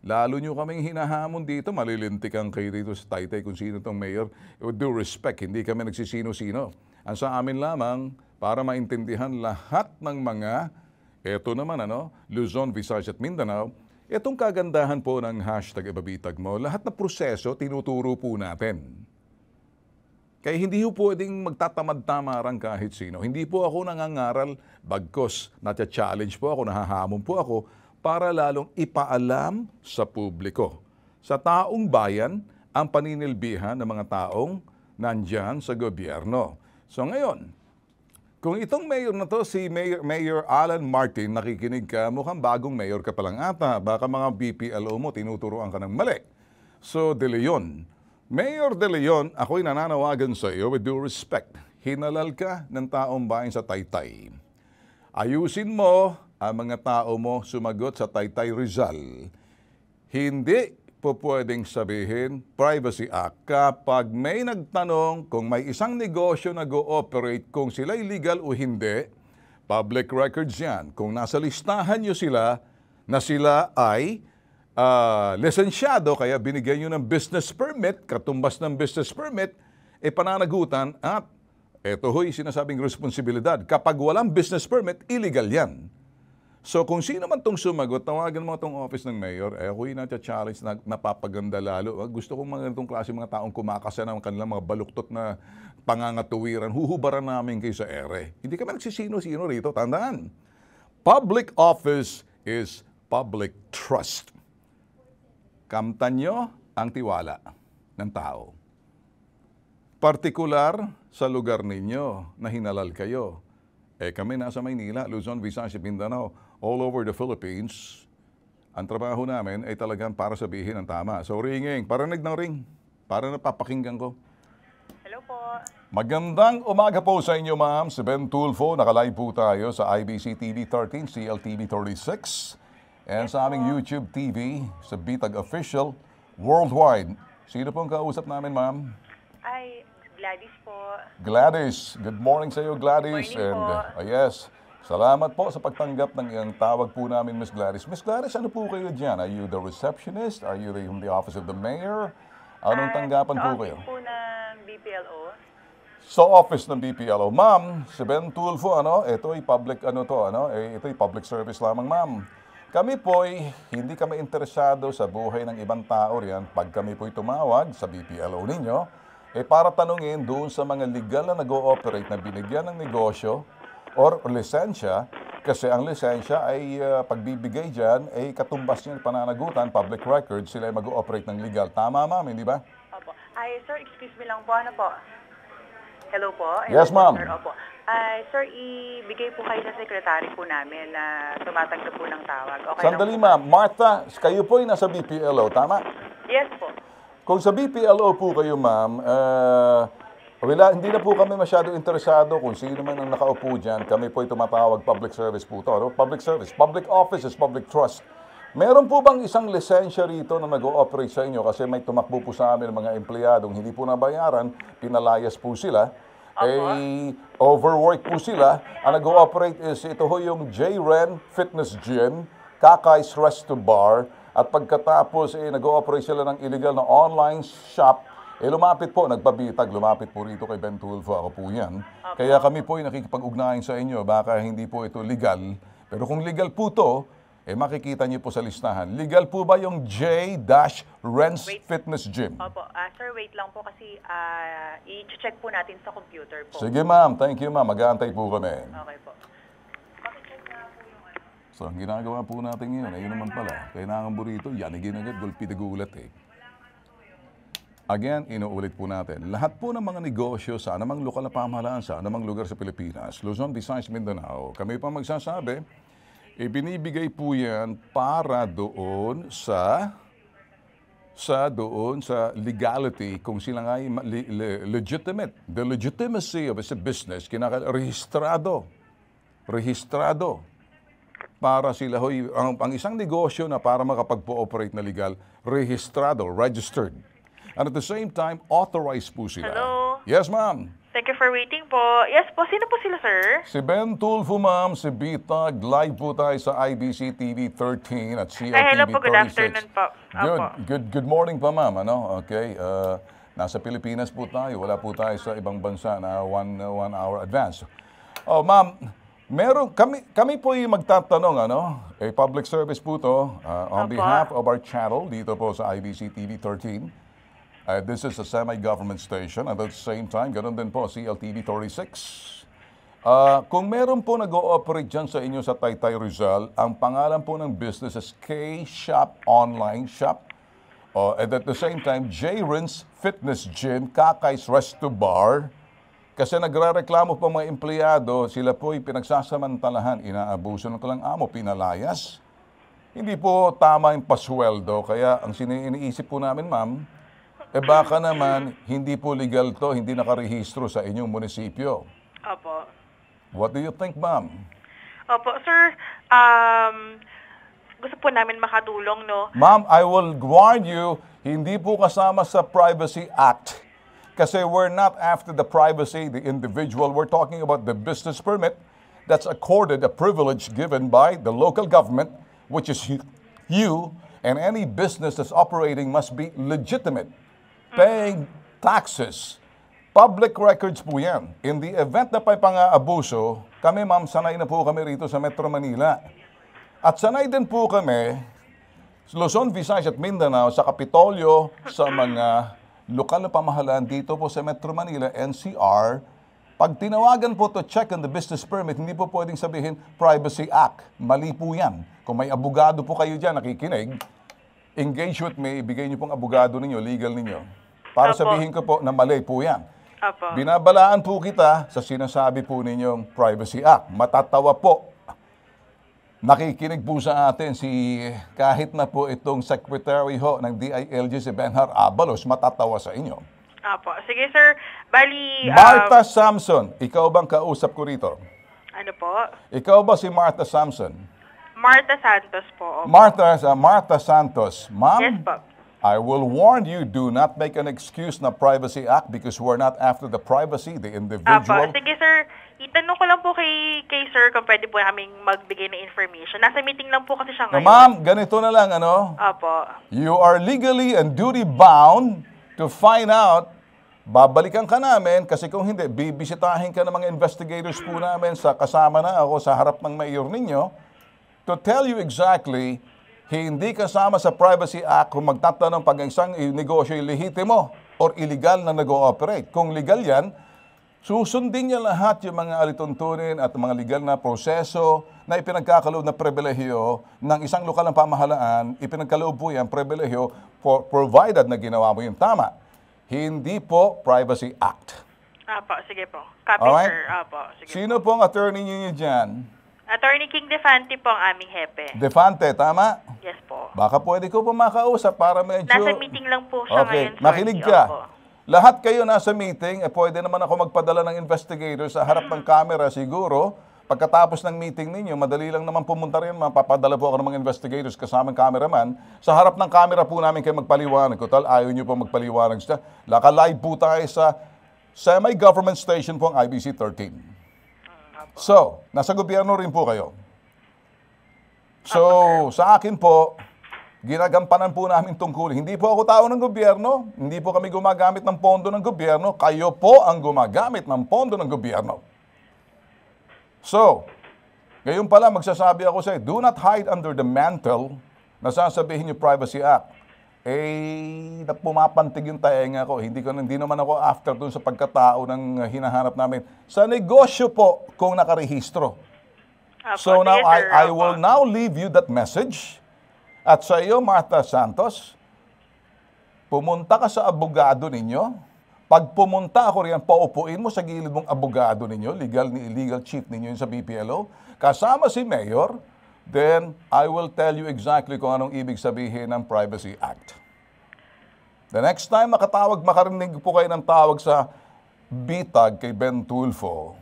[SPEAKER 1] Lalo nyo kaming hinahamon dito, malilintikan kayo dito sa Taytay kung sino itong mayor. With due respect, hindi kami nagsisino-sino. Ang sa amin lamang, para maintindihan lahat ng mga, eto naman ano, Luzon, Visayas at Mindanao, Itong kagandahan po ng hashtag Ibabitag Mo, lahat na proseso tinuturo po natin. Kaya hindi po pwedeng magtatamad-tamaran kahit sino. Hindi po ako nangangaral bagkos. Natya-challenge po ako, nahahamon po ako para lalong ipaalam sa publiko. Sa taong bayan, ang paninilbihan ng mga taong nandyan sa gobyerno. So ngayon, kung itong mayor na to, si Mayor, mayor Alan Martin, nakikinig ka, mukhang bagong mayor ka pa lang ata. Baka mga BPLO mo, tinuturoan ka ng mali. So, De Leon, Mayor De Leon, ako'y nananawagan sa iyo with due respect. Hinalal ka ng taong bayan sa Taytay. Ayusin mo ang mga tao mo sumagot sa Taytay Rizal. Hindi po pwedeng sabihin Privacy Act kapag may nagtanong kung may isang negosyo na go-operate kung sila illegal o hindi, public records yan. Kung nasa listahan nyo sila na sila ay uh, ah, lesensyado, kaya binigyan nyo ng business permit, katumbas ng business permit, e pananagutan at ito ho'y sinasabing responsibilidad. Kapag walang business permit, illegal yan. So kung sino man tong sumagot, tawagan mo tong office ng mayor, eh ako'y natya-challenge, na, napapaganda lalo. Ah, gusto kong mga ganitong klase mga taong kumakasa ng kanilang mga baluktot na pangangatuwiran, huhubaran namin kayo sa ere. Hindi kami nagsisino-sino rito, tandaan. Public office is public trust. Kamtan nyo ang tiwala ng tao. Partikular sa lugar ninyo na hinalal kayo. Eh kami nasa Maynila, Luzon, Visayas, Mindanao, all over the Philippines, ang trabaho namin ay talagang para sabihin ang tama. So ringing, para ng ring, para napapakinggan ko. Hello po. Magandang umaga po sa inyo ma'am, si Ben Tulfo, nakalive po tayo sa IBC TV 13, CLTV 36. And yes, sa aming po. YouTube TV, sa Bitag Official, worldwide. Sino pong kausap namin, ma'am?
[SPEAKER 6] Ay, Gladys po.
[SPEAKER 1] Gladys. Good morning sa iyo, Gladys. morning And, po. Uh, yes, salamat po sa pagtanggap ng iyong tawag po namin, Miss Gladys. Miss Gladys, ano po kayo dyan? Are you the receptionist? Are you the, from the office of the mayor? Anong uh, tanggapan po kayo? Sa office
[SPEAKER 6] po ng BPLO.
[SPEAKER 1] Sa office ng BPLO. Ma'am, si Ben Tulfo, ano, ito ay public, ano to, ano, eh, ito ay public service lamang, ma'am. Kami po'y hindi kami interesado sa buhay ng ibang tao riyan pag kami po'y tumawag sa BPLO ninyo eh para tanungin doon sa mga legal na nag-ooperate na binigyan ng negosyo or lisensya kasi ang lisensya ay uh, pagbibigay dyan ay eh, katumbas niya pananagutan, public record, sila ay mag-ooperate ng legal. Tama ma'am, hindi ba?
[SPEAKER 6] Opo. Ay sir, excuse me lang po, ano po? Hello po. Hello, yes, ma'am. Opo. Uh, sir, ibigay po kayo sa sekretary po namin na tumatanggap po ng tawag. Okay Sandali
[SPEAKER 1] ma'am. Martha, kayo po ay nasa BPLO, tama? Yes po. Kung sa BPLO po kayo ma'am, uh, wala, hindi na po kami masyado interesado kung sino man ang nakaupo dyan. Kami po ay tumatawag public service po to. Public service, public offices, public trust. Meron po bang isang lisensya rito na nag-ooperate sa inyo? Kasi may tumakbo po sa amin mga empleyadong hindi po nabayaran, pinalayas po sila. Apo. Eh, overwork po sila. Ang nag-ooperate is ito ho yung J-Ren Fitness Gym, Kakai's to Bar, at pagkatapos eh, nag-ooperate sila ng illegal na online shop eh lumapit po, nagpabitag, lumapit po rito kay Ben Tulfo, ako po yan. Kaya kami po ay nakikipag-ugnayan sa inyo, baka hindi po ito legal. Pero kung legal po to, eh makikita niyo po sa listahan. Legal po ba yung J-Rents Fitness Gym?
[SPEAKER 6] Opo. Uh, sir, wait lang po kasi uh, i-check po natin sa computer po. Sige ma'am.
[SPEAKER 1] Thank you ma'am. Mag-aantay po kami. Okay po. Ano. So, ang ginagawa po natin ngayon, ayun naman pala, kailangan burrito, yan ay ginagat, gulpi de gulat eh. Again, inuulit po natin, lahat po ng mga negosyo sa anumang lokal na pamahalaan sa anumang lugar sa Pilipinas, Luzon, Visayas, Mindanao, kami pa magsasabi, Ibinibigay eh, po yan para doon sa sa doon sa legality kung sila nga legitimate. The legitimacy of a business, kinaka-rehistrado. Rehistrado. Para sila, hoy, ang, ang isang negosyo na para makapag operate na legal, rehistrado, registered. And at the same time, authorized po sila. Hello? Yes, ma'am.
[SPEAKER 6] Thank you for waiting po. Yes po, sino po sila, sir?
[SPEAKER 1] Si Ben Tulfo, ma'am, si Bita. Live po tayo sa IBC TV 13 at CLTV 36. Ay, hello po, good afternoon
[SPEAKER 6] po. Opo. Good,
[SPEAKER 1] good, good morning po, ma'am. Ano? Okay. Uh, nasa Pilipinas po tayo. Wala po tayo sa ibang bansa na one, uh, one hour advance. Oh, ma'am, meron, kami, kami po yung magtatanong, ano? A eh, public service po to uh, on Opo. behalf of our channel dito po sa IBC TV 13. Uh, this is a semi-government station at the same time, ganun din po, CLTV 36. Uh, kung meron po nag-ooperate dyan sa inyo sa Taytay Rizal, ang pangalan po ng business is K-Shop Online Shop. Uh, and at the same time, J-Rins Fitness Gym, Kakai's Resto Bar. Kasi nagre-reklamo pa mga empleyado, sila po'y pinagsasamantalahan, inaabuso ng talang amo, pinalayas. Hindi po tama yung pasweldo, kaya ang iniisip po namin, ma'am, eh baka naman, hindi po legal to, hindi nakarehistro sa inyong munisipyo. Opo. What do you think, ma'am?
[SPEAKER 6] Opo, sir, um, gusto po namin makatulong, no?
[SPEAKER 1] Ma'am, I will warn you, hindi po kasama sa Privacy Act. Kasi we're not after the privacy, the individual. We're talking about the business permit that's accorded a privilege given by the local government, which is you, and any business that's operating must be legitimate paying taxes. Public records po yan. In the event na may pang-aabuso, kami ma'am, sanay na po kami rito sa Metro Manila. At sanay din po kami, sa Luzon, Visayas at Mindanao, sa Kapitolyo, sa mga lokal na pamahalaan dito po sa Metro Manila, NCR, pag tinawagan po to check on the business permit, hindi po pwedeng sabihin Privacy Act. Mali po yan. Kung may abogado po kayo dyan nakikinig, engage with me, ibigay niyo pong abogado ninyo, legal ninyo, para Apo. sabihin ko po na mali po yan. Apo. Binabalaan po kita sa sinasabi po ninyong Privacy Act. Matatawa po. Nakikinig po sa atin si kahit na po itong Secretary ho ng DILG si Benhar Abalos, matatawa sa inyo.
[SPEAKER 6] Apo. Sige sir, bali... Uh... Martha um,
[SPEAKER 1] Samson, ikaw bang kausap ko rito? Ano po? Ikaw ba si Martha Samson?
[SPEAKER 6] Martha Santos po. Opo.
[SPEAKER 1] Martha, uh, Martha Santos. Ma'am? Yes po. I will warn you, do not make an excuse na Privacy Act because we're not after the privacy, the individual. Apo.
[SPEAKER 6] Sige sir, itanong ko lang po kay, kay sir kung pwede po kaming magbigay ng information. Nasa meeting lang po kasi siya ngayon. Ma'am, ganito na
[SPEAKER 1] lang, ano? Apo. You are legally and duty bound to find out Babalikan ka namin kasi kung hindi, bibisitahin ka ng mga investigators po namin sa kasama na ako sa harap ng mayor ninyo To tell you exactly, hindi kasama sa Privacy Act kung magtatanong pag isang negosyo ilihitimo or illegal na nag-ooperate. Kung legal yan, susundin niya lahat yung mga alituntunin at mga legal na proseso na ipinagkakaloob na pribilehiyo ng isang lokal na pamahalaan, ipinagkaloob po yan pribilehiyo for provided na ginawa mo yung tama. Hindi po Privacy Act.
[SPEAKER 6] Apo, sige po. Copy, Alright? sir. Apo, sige
[SPEAKER 1] Sino po. pong attorney niyo dyan?
[SPEAKER 6] Attorney King Defante po ang aming hepe. Defante, tama? Yes po.
[SPEAKER 1] Baka pwede ko po makausap para medyo... Nasa
[SPEAKER 6] meeting lang po siya okay. ngayon. Okay, makinig ka. Opo.
[SPEAKER 1] Lahat kayo nasa meeting, eh, pwede naman ako magpadala ng investigator sa harap ng camera siguro. Pagkatapos ng meeting ninyo, madali lang naman pumunta rin, mapapadala po ako ng mga investigators kasama ng cameraman. Sa harap ng camera po namin kayo magpaliwanag. Kutal, ayaw nyo po magpaliwanag siya. Laka-live po tayo sa semi-government station po ang IBC 13. So, nasa gobyerno rin po kayo. So, sa akin po, ginagampanan po namin tungkulin. Hindi po ako tao ng gobyerno, hindi po kami gumagamit ng pondo ng gobyerno, kayo po ang gumagamit ng pondo ng gobyerno. So, gayon pala magsasabi ako sa do not hide under the mantle na sasabihin niyo Privacy Act eh, pumapantig yung taenga ko. Hindi, ko, hindi naman ako after dun sa pagkatao ng hinahanap namin. Sa negosyo po, kung nakarehistro. Apo, ah, so now, I, I will now leave you that message. At sa iyo, Martha Santos, pumunta ka sa abogado ninyo. Pag pumunta ako riyan, paupuin mo sa gilid mong abogado ninyo, legal ni illegal chief ninyo sa BPLO, kasama si Mayor, then I will tell you exactly kung anong ibig sabihin ng Privacy Act. The next time makatawag, makarinig po kayo ng tawag sa bitag kay Ben Tulfo.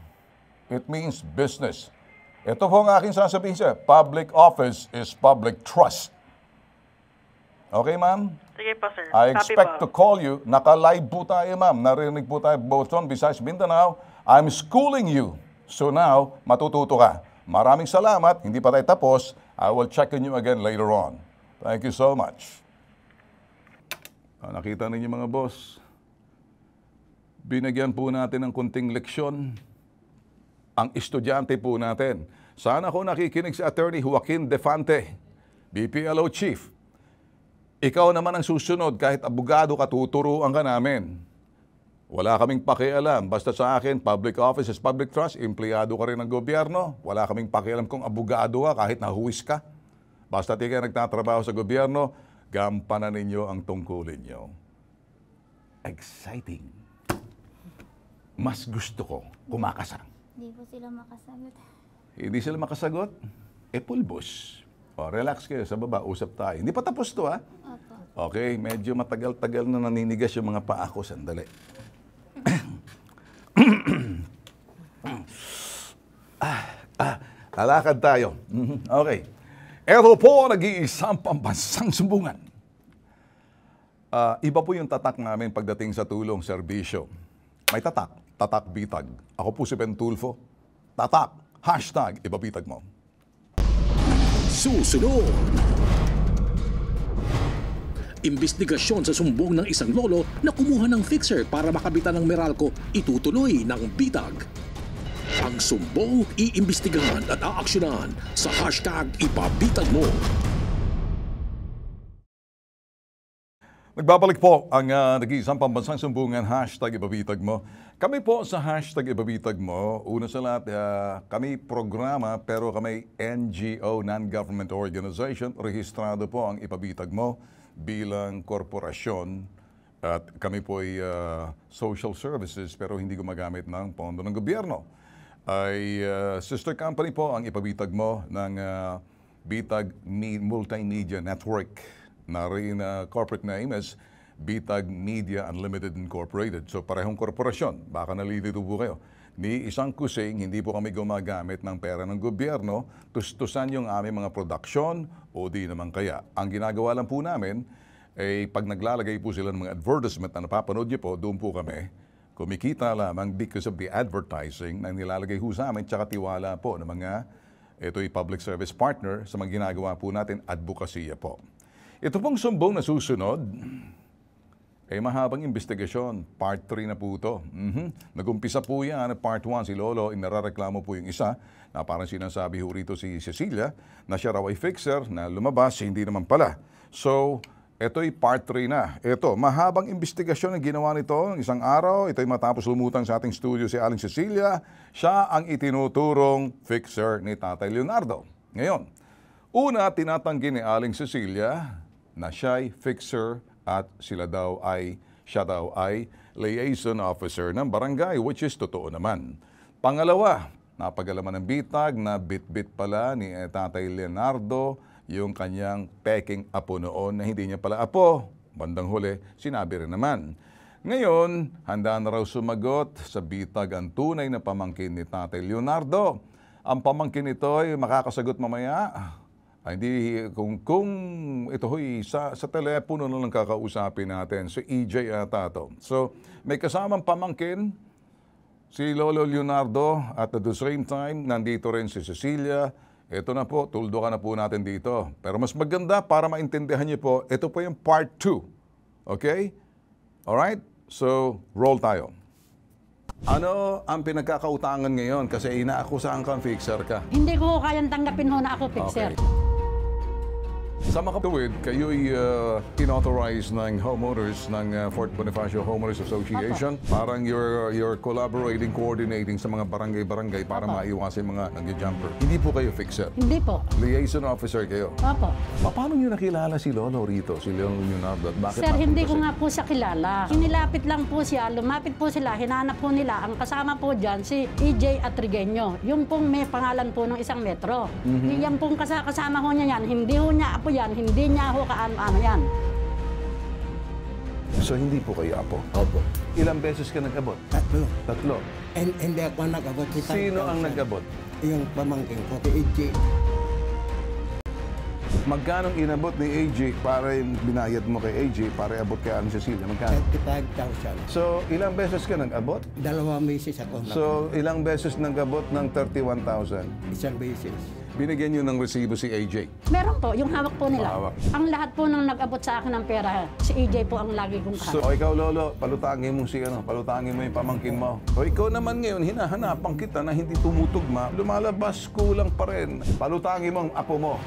[SPEAKER 1] It means business. Ito po ang aking sasabihin siya. Public office is public trust. Okay, ma'am?
[SPEAKER 6] Sige po, sir. I expect
[SPEAKER 1] to call you. Naka-live po tayo, ma'am. Narinig po tayo Boston, besides Mindanao. I'm schooling you. So now, matututo ka. Maraming salamat. Hindi pa tayo tapos. I will check on you again later on. Thank you so much. Uh, nakita ninyo mga boss, binagyan po natin ng kunting leksyon ang estudyante po natin. Sana ko nakikinig si Attorney Joaquin Defante, BPLO Chief. Ikaw naman ang susunod kahit abogado ka, katuturuan ka namin. Wala kaming pakialam. Basta sa akin, public office is public trust, empleyado ka rin ng gobyerno. Wala kaming pakialam kung abogado ka kahit nahuwis ka. Basta di ka nagtatrabaho sa gobyerno, gampanan ninyo ang tungkulin nyo. Exciting. Mas gusto ko kumakasang.
[SPEAKER 5] Hindi po sila makasagot.
[SPEAKER 1] Hindi sila makasagot? E eh, pulbos. O, oh, relax kayo sa baba, usap tayo. Hindi pa tapos to, ha? Opo. Okay, medyo matagal-tagal na naninigas yung mga paa ko. Sandali. ah, ah, lalakad tayo. Mhm, okay. Ito po, nag-iisang pambansang sumbungan. Uh, iba po yung tatak namin pagdating sa tulong, serbisyo. May tatak, tatak bitag. Ako po si Pentulfo. Tatak, hashtag, iba bitag mo.
[SPEAKER 2] Susunod! Imbestigasyon sa sumbong ng isang lolo na kumuha ng fixer para makabitan ng Meralco, itutuloy ng bitag. Ang sumbong iimbestigahan at aaksyonan sa hashtag ipabitag mo.
[SPEAKER 1] Nagbabalik po ang uh, nag-iisang pambansang sumbungan, hashtag ibabitag mo. Kami po sa hashtag ibabitag mo, una sa lahat, uh, kami programa pero kami NGO, non-government organization. Rehistrado po ang ibabitag mo bilang korporasyon at kami po ay uh, social services pero hindi gumagamit ng pondo ng gobyerno ay uh, sister company po ang ipabitag mo ng uh, Bitag Multimedia Network na rin uh, corporate name is Bitag Media Unlimited Incorporated. So parehong korporasyon, baka nalilito po kayo. Ni isang kusing, hindi po kami gumagamit ng pera ng gobyerno, tustusan yung aming mga produksyon o di naman kaya. Ang ginagawa lang po namin, eh, pag naglalagay po sila ng mga advertisement na napapanood niyo po, doon po kami kumikita lamang because of the advertising na nilalagay ho sa amin tsaka tiwala po ng mga ito ay public service partner sa mga ginagawa po natin, advokasya po. Ito pong sumbong na susunod, ay eh, mahabang investigasyon, part 3 na po ito. Mm-hmm. Nagumpisa po yan, part 1, si Lolo, inarareklamo eh, po yung isa na parang sinasabi ho rito si Cecilia na siya raw ay fixer na lumabas, hindi naman pala. So, Ito'y part 3 na. Ito, mahabang investigasyon ang ginawa nito ng isang araw. Ito'y matapos lumutang sa ating studio si Aling Cecilia. Siya ang itinuturong fixer ni Tatay Leonardo. Ngayon, una tinatanggi ni Aling Cecilia na siya'y fixer at sila daw ay, siya daw ay liaison officer ng barangay, which is totoo naman. Pangalawa, napagalaman ng bitag na bitbit -bit pala ni eh, Tatay Leonardo yung kanyang peking apo noon na hindi niya pala apo. Bandang huli, sinabi rin naman. Ngayon, handa na raw sumagot sa bitag ang tunay na pamangkin ni Tatay Leonardo. Ang pamangkin nito ay makakasagot mamaya. Ay, hindi, kung, kung ito hoy, sa, sa telepono na lang kakausapin natin, si EJ ata to. So, may kasamang pamangkin, si Lolo Leonardo at at the same time, nandito rin si Cecilia, ito na po, tuldo ka na po natin dito. Pero mas maganda para maintindihan niyo po, ito po yung part 2. Okay? Alright? So, roll tayo. Ano ang pinagkakautangan ngayon? Kasi inaakusaan kang fixer ka.
[SPEAKER 7] Hindi ko kayang tanggapin ho na ako fixer. Okay.
[SPEAKER 1] Sa mga tuwid, kayo'y uh, inauthorize ng homeowners ng uh, Fort Bonifacio Homeowners Association. Opo. Parang you're, uh, you're collaborating, coordinating sa mga barangay-barangay para Opo. maiwasan mga nag-jumper. Hindi po kayo fixer? Hindi po. Liaison officer kayo? Opo. Pa, paano nyo nakilala si Lolo rito, si Leon Leonardo? bakit Sir, hindi ko nga
[SPEAKER 7] po siya kilala. Hinilapit lang po siya, lumapit po sila, hinanap po nila. Ang kasama po dyan, si EJ Atrigueño. Yung pong may pangalan po ng isang metro. Mm-hmm. Yan pong kasama ho niya yan, hindi ho niya po yan, hindi niya ako kaano-ano yan.
[SPEAKER 1] So hindi po kayo apo? Opo.
[SPEAKER 8] Ilang beses ka nag-abot? Tatlo. Tatlo? And, hindi ako nag-abot. Si Sino ang nag-abot? Yung pamangkin ko, si AJ.
[SPEAKER 1] Magkano inabot ni AJ para yung binayad mo kay AJ para abot kay Anne Cecilia? Magkano? 35,000.
[SPEAKER 8] So, ilang beses ka nag-abot? Dalawang beses ako. So,
[SPEAKER 1] ilang beses nag-abot ng 31,000? Isang beses. Binigyan niyo ng resibo si AJ?
[SPEAKER 7] Meron po, yung hawak po nila. Mahawak. Ang lahat po nang nag-abot sa akin ng pera, si AJ po ang lagi kong kahit. So, o
[SPEAKER 1] ikaw, Lolo, palutangin mo si ano, palutangin mo yung pamangkin mo. O ikaw naman ngayon, hinahanapan kita na hindi tumutugma, lumalabas kulang pa rin. Palutangin mo ang apo mo.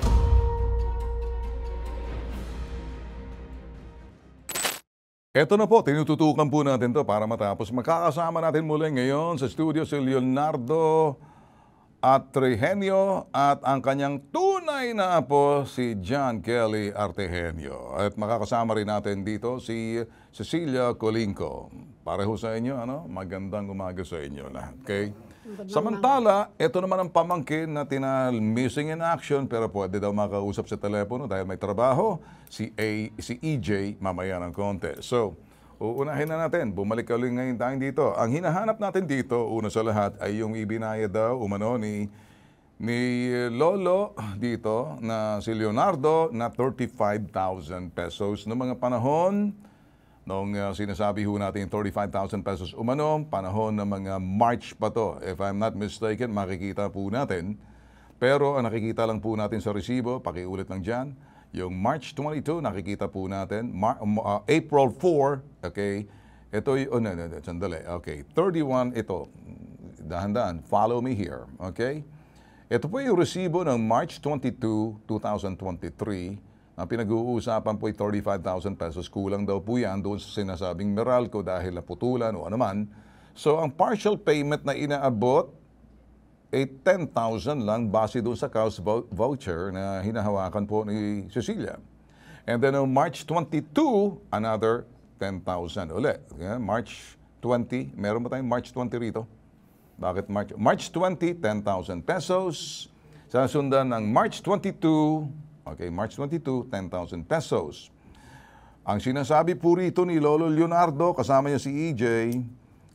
[SPEAKER 1] Ito na po, tinututukan po natin to para matapos. Makakasama natin muli ngayon sa studio si Leonardo at Trihenio at ang kanyang tunay na apo si John Kelly Artehenio. At makakasama rin natin dito si Cecilia Colinco. Pareho sa inyo, ano? Magandang umaga sa inyo lahat, okay? Samantala, ito naman ang pamangkin na tinal missing in action pero pwede daw makausap sa telepono dahil may trabaho si A, si EJ mamaya ng konti. So, uunahin na natin. Bumalik ka ulit ngayon tayo dito. Ang hinahanap natin dito, una sa lahat, ay yung ibinaya daw umano ni, ni Lolo dito na si Leonardo na 35,000 pesos noong mga panahon noong uh, sinasabi ho natin 35,000 pesos umano, panahon ng mga March pa to. If I'm not mistaken, makikita po natin. Pero ang nakikita lang po natin sa resibo, pakiulit lang dyan, yung March 22, nakikita po natin, Mar- um, uh, April 4, okay, ito yung, oh, no, no, no, sandali, okay, 31 ito, dahan-dahan, follow me here, okay? Ito po yung resibo ng March 22, 2023, na pinag-uusapan po yung 35,000 pesos, kulang daw po yan doon sa sinasabing Meralco dahil naputulan o anuman. So, ang partial payment na inaabot eh 10,000 lang base doon sa Caus voucher na hinahawakan po ni Cecilia. And then on March 22, another 10,000 ulit. Yeah, March 20, meron ba tayong March 20 rito? Bakit March? March 20, 10,000 pesos. Sa sundan ng March 22, okay, March 22, 10,000 pesos. Ang sinasabi po rito ni Lolo Leonardo, kasama niya si EJ,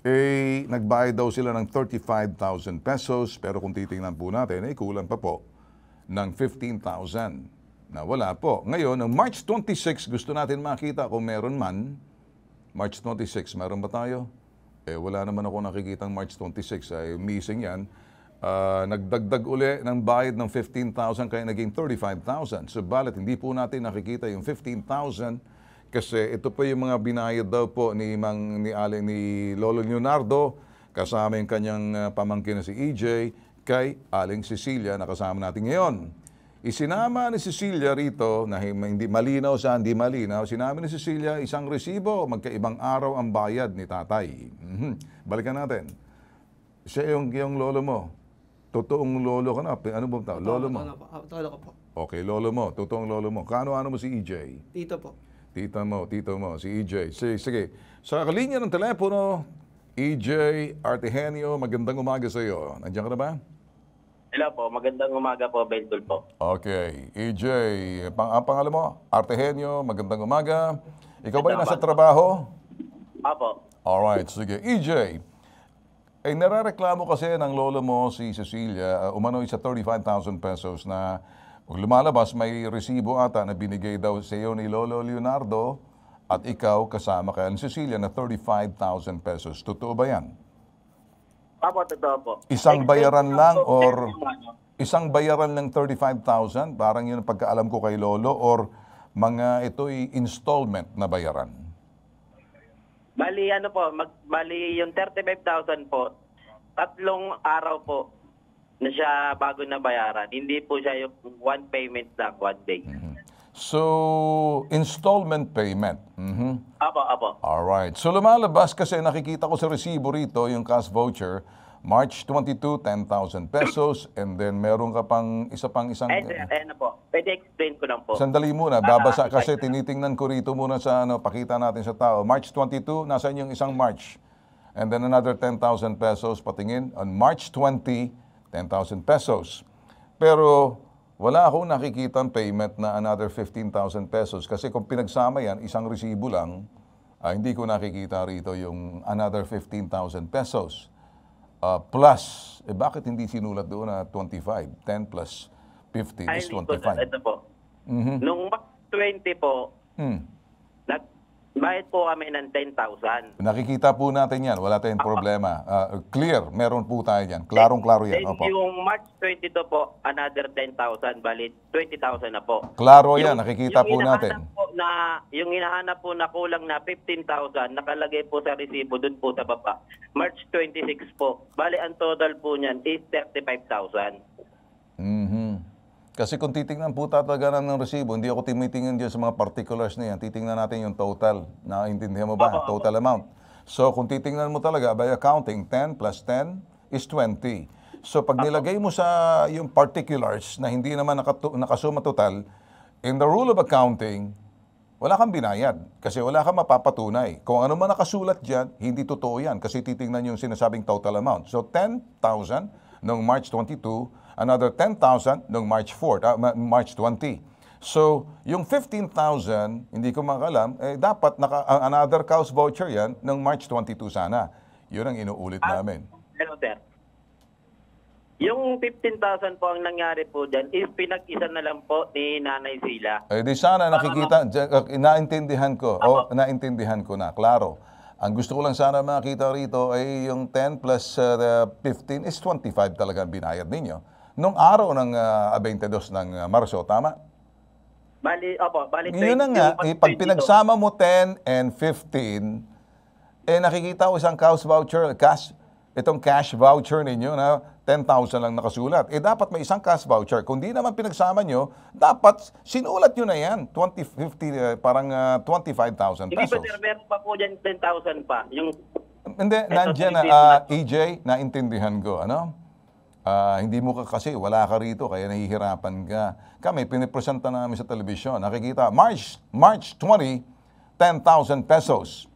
[SPEAKER 1] eh nagbayad daw sila ng 35,000 pesos pero kung titingnan po natin ay eh, kulang pa po ng 15,000 na wala po. Ngayon, ng March 26, gusto natin makita kung meron man. March 26, meron ba tayo? Eh, wala naman ako nakikitang March 26. Ay, missing yan. Uh, nagdagdag uli ng bayad ng 15,000 kaya naging 35,000. So, balit hindi po natin nakikita yung 15,000 kasi ito po yung mga binayad daw po ni Mang ni Ali ni Lolo Leonardo kasama yung kanyang ah, pamangkin na si EJ kay Aling Cecilia na kasama natin ngayon. Isinama ni Cecilia rito na hindi malinaw sa hindi malinaw, sinama ni Cecilia isang resibo, magkaibang araw ang bayad ni tatay. hmm Balikan natin. Siya yung, yung lolo mo. Totoong lolo ka na. Ano ba tawag? Lolo mo? Tolo ko po. Okay, lolo mo. Totoong lolo mo. Kano ano mo si EJ? Tito po. Tita mo, tito mo, si EJ. Sige, sige. Sa kalinya ng telepono, EJ Artehenio, magandang umaga sa iyo. Nandiyan ka na ba?
[SPEAKER 6] Hello po, magandang umaga po, Bendol po.
[SPEAKER 1] Okay. EJ, pang pangalan mo? Artehenio, magandang umaga. Ikaw ba ay nasa trabaho? Apo. Alright, sige. EJ, ay narareklamo kasi ng lolo mo si Cecilia uh, umano'y sa 35,000 pesos na kung lumalabas, may resibo ata na binigay daw sa iyo ni Lolo Leonardo at ikaw kasama kay Ann Cecilia na 35,000 pesos. Totoo ba yan?
[SPEAKER 6] Apo, totoo po. Isang bayaran lang or
[SPEAKER 1] isang bayaran lang 35,000? Parang yun ang pagkaalam ko kay Lolo or mga ito'y installment na bayaran?
[SPEAKER 6] Bali, ano po, mag, bali yung 35,000 po, tatlong araw po, na siya bago na bayaran. Hindi po siya yung one payment lang, one day. Mhm.
[SPEAKER 1] So, installment payment. Mhm. Apo, apo. right. So lumalabas kasi nakikita ko sa resibo rito yung cash voucher, March 22, 10,000 pesos, and then meron ka pang isa pang isang... Ayun, ayun
[SPEAKER 6] na po. Pwede explain ko lang po. Sandali muna, babasa ah, ah, kasi ah,
[SPEAKER 1] tinitingnan ko rito muna sa ano, pakita natin sa tao. March 22, nasaan yung isang March? And then another 10,000 pesos patingin on March 20, 10,000 pesos. Pero wala akong nakikitang payment na another 15,000 pesos kasi kung pinagsama yan, isang resibo lang, ah, hindi ko nakikita rito yung another 15,000 pesos. Uh, plus, eh bakit hindi sinulat doon na 25? 10 plus 15 is 25. Ito po. Mm-hmm. Noong
[SPEAKER 6] 20 po, mm. nag Bayad po kami ng 10,000.
[SPEAKER 1] Nakikita po natin yan. Wala tayong problema. Uh, clear, meron po tayo yan. Klarong-klaro yan. Opo. Yung
[SPEAKER 6] March 22 po, another 10,000. Bali, 20,000 na po. Klaro yan. Nakikita po natin. Po na, yung hinahanap po na kulang na 15,000, nakalagay po sa resibo dun po sa baba. March 26 po. Bali, ang total po niyan is 35,000.
[SPEAKER 1] Mm-hmm. Kasi kung titingnan po talaga ng resibo, hindi ako tumitingin dyan sa mga particulars na yan. Titingnan natin yung total. Naintindihan mo ba? Opo, total amount. So kung titingnan mo talaga by accounting, 10 plus 10 is 20. So pag nilagay mo sa yung particulars na hindi naman nakasuma total, in the rule of accounting, wala kang binayad kasi wala kang mapapatunay. Kung ano man nakasulat dyan, hindi totoo yan kasi titingnan yung sinasabing total amount. So 10,000 noong March 22, another 10,000 noong March 4, uh, ah, March 20. So, yung 15,000, hindi ko makalam, eh, dapat naka, uh, another cows voucher yan ng March 22 sana. Yun ang inuulit ah, namin.
[SPEAKER 6] Hello, sir. Yung 15,000 po ang nangyari po dyan is pinag-isa na lang po ni Nanay Sila.
[SPEAKER 1] Eh di sana nakikita, eh, naintindihan ko. Ako. O, naintindihan ko na, klaro. Ang gusto ko lang sana makita rito ay yung 10 plus uh, eh, 15 is 25 talaga ang binayad ninyo nung araw ng uh, ah, 22 ng ah, Marso, tama?
[SPEAKER 6] Bali, opo, bali. Yun na nga, eh, pag pinagsama
[SPEAKER 1] mo 10 and 15, eh nakikita ko isang cash voucher, cash, itong cash voucher ninyo na 10,000 lang nakasulat. Eh dapat may isang cash voucher. Kung di naman pinagsama nyo, dapat sinulat nyo na yan. 20, 50, uh, parang uh, ah, 25,000 pesos. Hindi pa sir,
[SPEAKER 6] meron pa po dyan 10,000 pa. Yung...
[SPEAKER 1] Hindi, nandiyan na, uh, EJ, naintindihan ko. Ano? Uh, hindi mo ka kasi, wala ka rito, kaya nahihirapan ka. Kami, pinipresenta namin sa telebisyon. Nakikita, March, March 20, 10,000 pesos.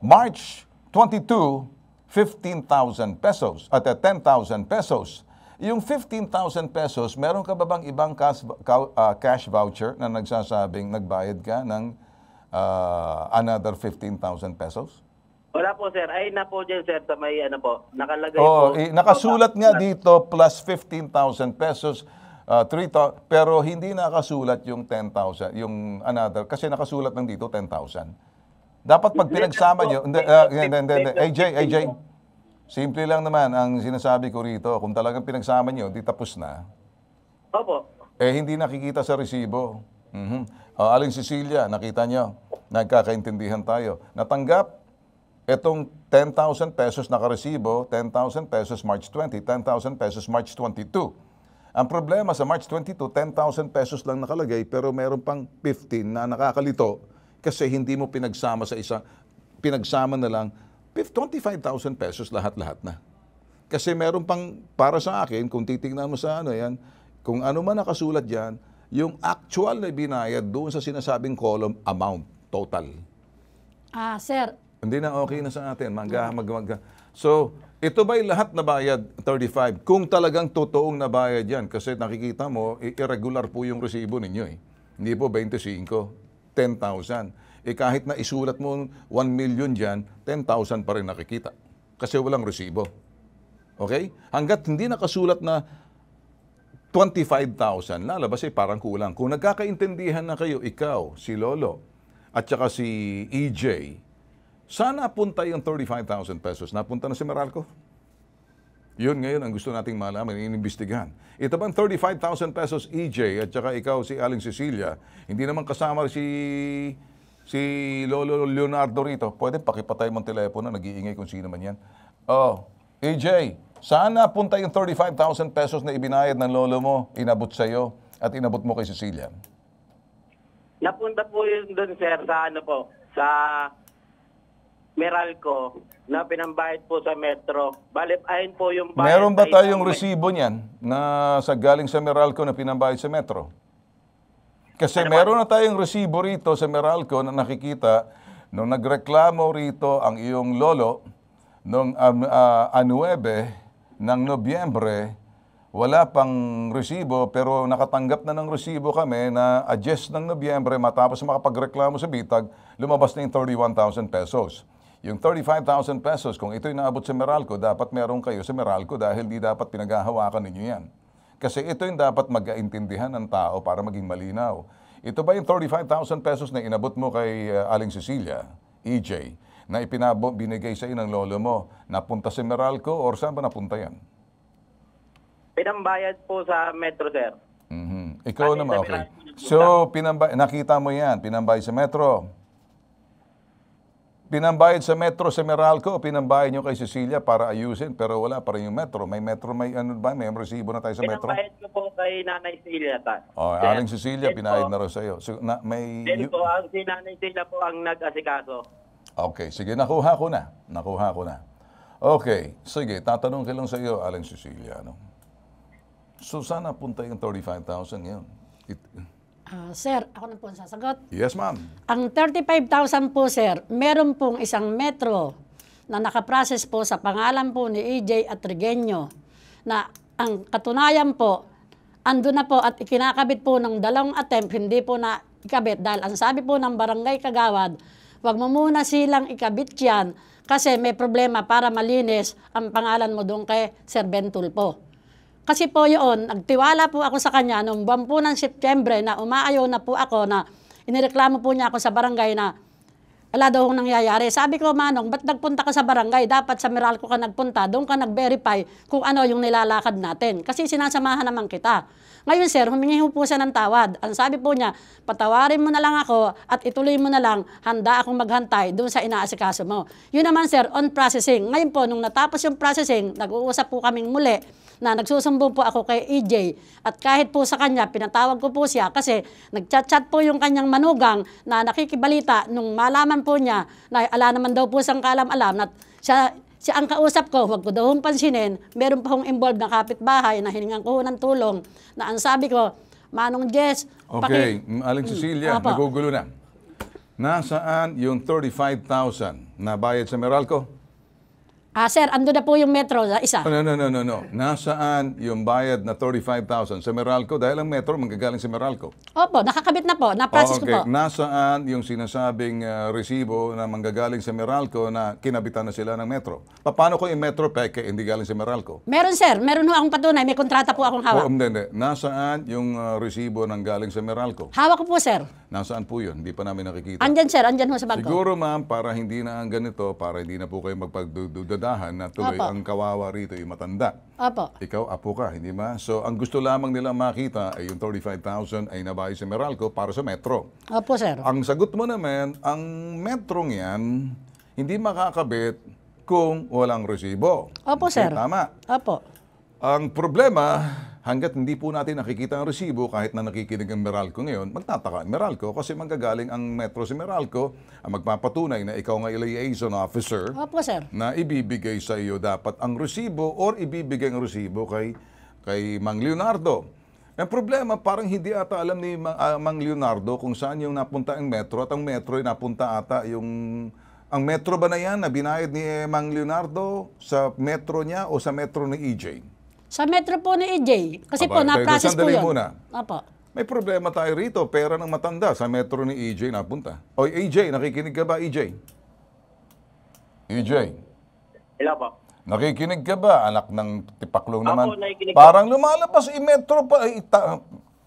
[SPEAKER 1] March 22, 15,000 pesos. At 10,000 pesos. Yung 15,000 pesos, meron ka ba bang ibang cash, ah, uh, cash voucher na nagsasabing nagbayad ka ng uh, another 15,000 pesos?
[SPEAKER 6] Wala po sir. Ay na po dyan sir sa may ano po. Nakalagay oh, po. Eh, nakasulat nga
[SPEAKER 1] dito plus 15,000 pesos. Uh, three to, pero hindi nakasulat yung 10,000, yung another. Kasi nakasulat ng dito 10,000. Dapat pag pinagsama nyo, ah, hindi, hindi, hindi. AJ, AJ, simple lang naman ang sinasabi ko rito. Kung talagang pinagsama nyo, di tapos na. Opo. Eh, hindi nakikita sa resibo. Mm-hmm. Uh, Aling Cecilia, nakita nyo, nagkakaintindihan tayo. Natanggap Itong 10,000 pesos na karesibo, 10,000 pesos March 20, 10,000 pesos March 22. Ang problema sa March 22, 10,000 pesos lang nakalagay pero meron pang 15 na nakakalito kasi hindi mo pinagsama sa isa, pinagsama na lang 25,000 pesos lahat-lahat na. Kasi meron pang, para sa akin, kung titingnan mo sa ano yan, kung ano man nakasulat yan, yung actual na binayad doon sa sinasabing column, amount, total.
[SPEAKER 7] Ah, sir,
[SPEAKER 1] hindi na okay na sa atin. Magga, hmm. magga, magga. So, ito ba'y lahat na bayad 35? Kung talagang totoong nabayad yan, kasi nakikita mo, irregular po yung resibo ninyo eh. Hindi po 25, 10,000. Eh kahit na isulat mo 1 million dyan, 10,000 pa rin nakikita. Kasi walang resibo. Okay? Hanggat hindi nakasulat na 25,000, lalabas ay eh, parang kulang. Kung nagkakaintindihan na kayo, ikaw, si Lolo, at saka si EJ, Saan napunta yung 35,000 pesos? Napunta na si Meralco? Yun ngayon ang gusto nating malaman, inimbestigahan. Ito bang 35,000 pesos EJ at saka ikaw si Aling Cecilia, hindi naman kasama si si Lolo Leonardo rito. Pwede pakipatay mong telepono, nag-iingay kung sino man yan. Oh, EJ, saan napunta yung 35,000 pesos na ibinayad ng lolo mo, inabot sa'yo at inabot mo kay Cecilia?
[SPEAKER 6] Napunta po yun doon, sir, sa ano po, sa Meralco na pinambayad po sa Metro. Bale, ayun po yung bayad. Meron ba tayong
[SPEAKER 1] resibo niyan na sa galing sa Meralco na pinambayad sa Metro? Kasi ano meron na tayong resibo rito sa Meralco na nakikita nung nagreklamo rito ang iyong lolo nung um, uh, ah, anuebe ng Nobyembre, wala pang resibo pero nakatanggap na ng resibo kami na adjust ng Nobyembre matapos makapagreklamo sa bitag, lumabas na yung 31,000 pesos. Yung 35,000 pesos, kung ito'y naabot sa Meralco, dapat meron kayo sa Meralco dahil di dapat pinaghahawakan ninyo yan. Kasi ito yung dapat magkaintindihan ng tao para maging malinaw. Ito ba yung 35,000 pesos na inabot mo kay uh, Aling Cecilia, EJ, na ipinabo, binigay sa inang lolo mo, napunta sa Meralco or saan ba napunta yan?
[SPEAKER 6] Pinambayad po sa Metro, sir.
[SPEAKER 1] Mm-hmm. Ikaw At naman, okay. So, pinambay, nakita mo yan, pinambay sa Metro. Pinambayad sa Metro sa Meralco, pinambayad nyo kay Cecilia para ayusin, pero wala pa rin yung Metro. May Metro, may ano ba? May resibo na tayo sa Metro? Pinambayad
[SPEAKER 6] ko po kay Nanay Cecilia. Ta.
[SPEAKER 1] Oh, then, aling Cecilia, then pinayad po, na rin sa iyo. So, na, may... Then po,
[SPEAKER 6] ang, si Nanay Cecilia po ang nag-asikaso.
[SPEAKER 1] Okay, sige, nakuha ko na. Nakuha ko na. Okay, sige, tatanong ko lang sa iyo, aling Cecilia. Ano? So, sana punta yung 35,000 yun. It, Uh, sir, ako
[SPEAKER 7] na po ang sasagot. Yes, ma'am. Ang 35,000 po, sir, meron pong isang metro na nakaprocess po sa pangalan po ni AJ at na ang katunayan po, ando na po at ikinakabit po ng dalawang attempt, hindi po na ikabit dahil ang sabi po ng barangay kagawad, wag mo muna silang ikabit yan kasi may problema para malinis ang pangalan mo doon kay Sir Bentulpo. Kasi po yun, nagtiwala po ako sa kanya noong buwan po ng Setyembre na umaayaw na po ako na inireklamo po niya ako sa barangay na wala daw akong nangyayari. Sabi ko, Manong, ba't nagpunta ka sa barangay? Dapat sa Meralco ka nagpunta. Doon ka nag-verify kung ano yung nilalakad natin. Kasi sinasamahan naman kita. Ngayon, sir, humingi po siya ng tawad. Ang sabi po niya, patawarin mo na lang ako at ituloy mo na lang, handa akong maghantay doon sa inaasikaso mo. Yun naman, sir, on processing. Ngayon po, nung natapos yung processing, nag-uusap po kaming muli na nagsusumbong po ako kay EJ. At kahit po sa kanya, pinatawag ko po siya kasi nagchat-chat po yung kanyang manugang na nakikibalita nung malaman po niya na ala naman daw po sang kalam-alam na siya siya ang kausap ko, huwag ko daw hong pansinin, meron pa hong involved na kapitbahay na hiningan ko ng tulong na ang sabi ko, Manong Jess, Okay, paki- Aling Cecilia, mm, nagugulo
[SPEAKER 1] na. Nasaan yung 35,000 na bayad sa Meralco?
[SPEAKER 7] Ah, sir, ando na po yung metro, ah, isa.
[SPEAKER 1] No, no, no, no, no. Nasaan yung bayad na 35,000 sa Meralco? Dahil ang metro manggagaling sa Meralco.
[SPEAKER 7] Opo, nakakabit na po. Na-process okay. ko po.
[SPEAKER 1] Nasaan yung sinasabing uh, resibo na manggagaling sa Meralco na kinabitan na sila ng metro? Paano ko yung metro peke hindi galing sa Meralco?
[SPEAKER 7] Meron, sir. Meron ho akong patunay. May kontrata po akong hawak. Oh,
[SPEAKER 1] hindi, hindi. Nasaan yung uh, resibo ng galing sa Meralco? Hawak ko po, sir. Nasaan po yun? Hindi pa namin nakikita.
[SPEAKER 7] Andyan, sir. Andyan ho sa
[SPEAKER 5] bangko. Siguro,
[SPEAKER 1] ma'am, para hindi na ang ganito, para hindi na po kayo magpagdududan dahan na tuloy Apo. ang kawawa rito ay matanda. Apo. Ikaw, apo ka, hindi ba? So, ang gusto lamang nila makita ay yung 35,000 ay nabayad sa Meralco para sa metro. Apo, sir. Ang sagot mo naman, ang metrong yan, hindi makakabit kung walang resibo. Opo, sir. Tama. Opo. Ang problema, hanggat hindi po natin nakikita ang resibo, kahit na nakikinig ang Meralco ngayon, magtataka ang Meralco kasi manggagaling ang Metro si Meralco ang magpapatunay na ikaw nga liaison officer
[SPEAKER 6] Opo, sir. na
[SPEAKER 1] ibibigay sa iyo dapat ang resibo or ibibigay ang resibo kay, kay Mang Leonardo. Ang problema, parang hindi ata alam ni Mang, ah, Mang Leonardo kung saan yung napunta ang metro at ang metro ay napunta ata yung... Ang metro ba na yan na binayad ni eh, Mang Leonardo sa metro niya o sa metro ni EJ?
[SPEAKER 7] Sa metro po ni EJ. Kasi Aba, po, na-process po yun. Muna.
[SPEAKER 1] Apo. May problema tayo rito. Pera ng matanda sa metro ni EJ napunta. O EJ, nakikinig ka ba, EJ? EJ. Hello po. Nakikinig ka ba, anak ng tipaklong naman? Ako, Parang lumalabas, i-metro eh, pa, ita, eh,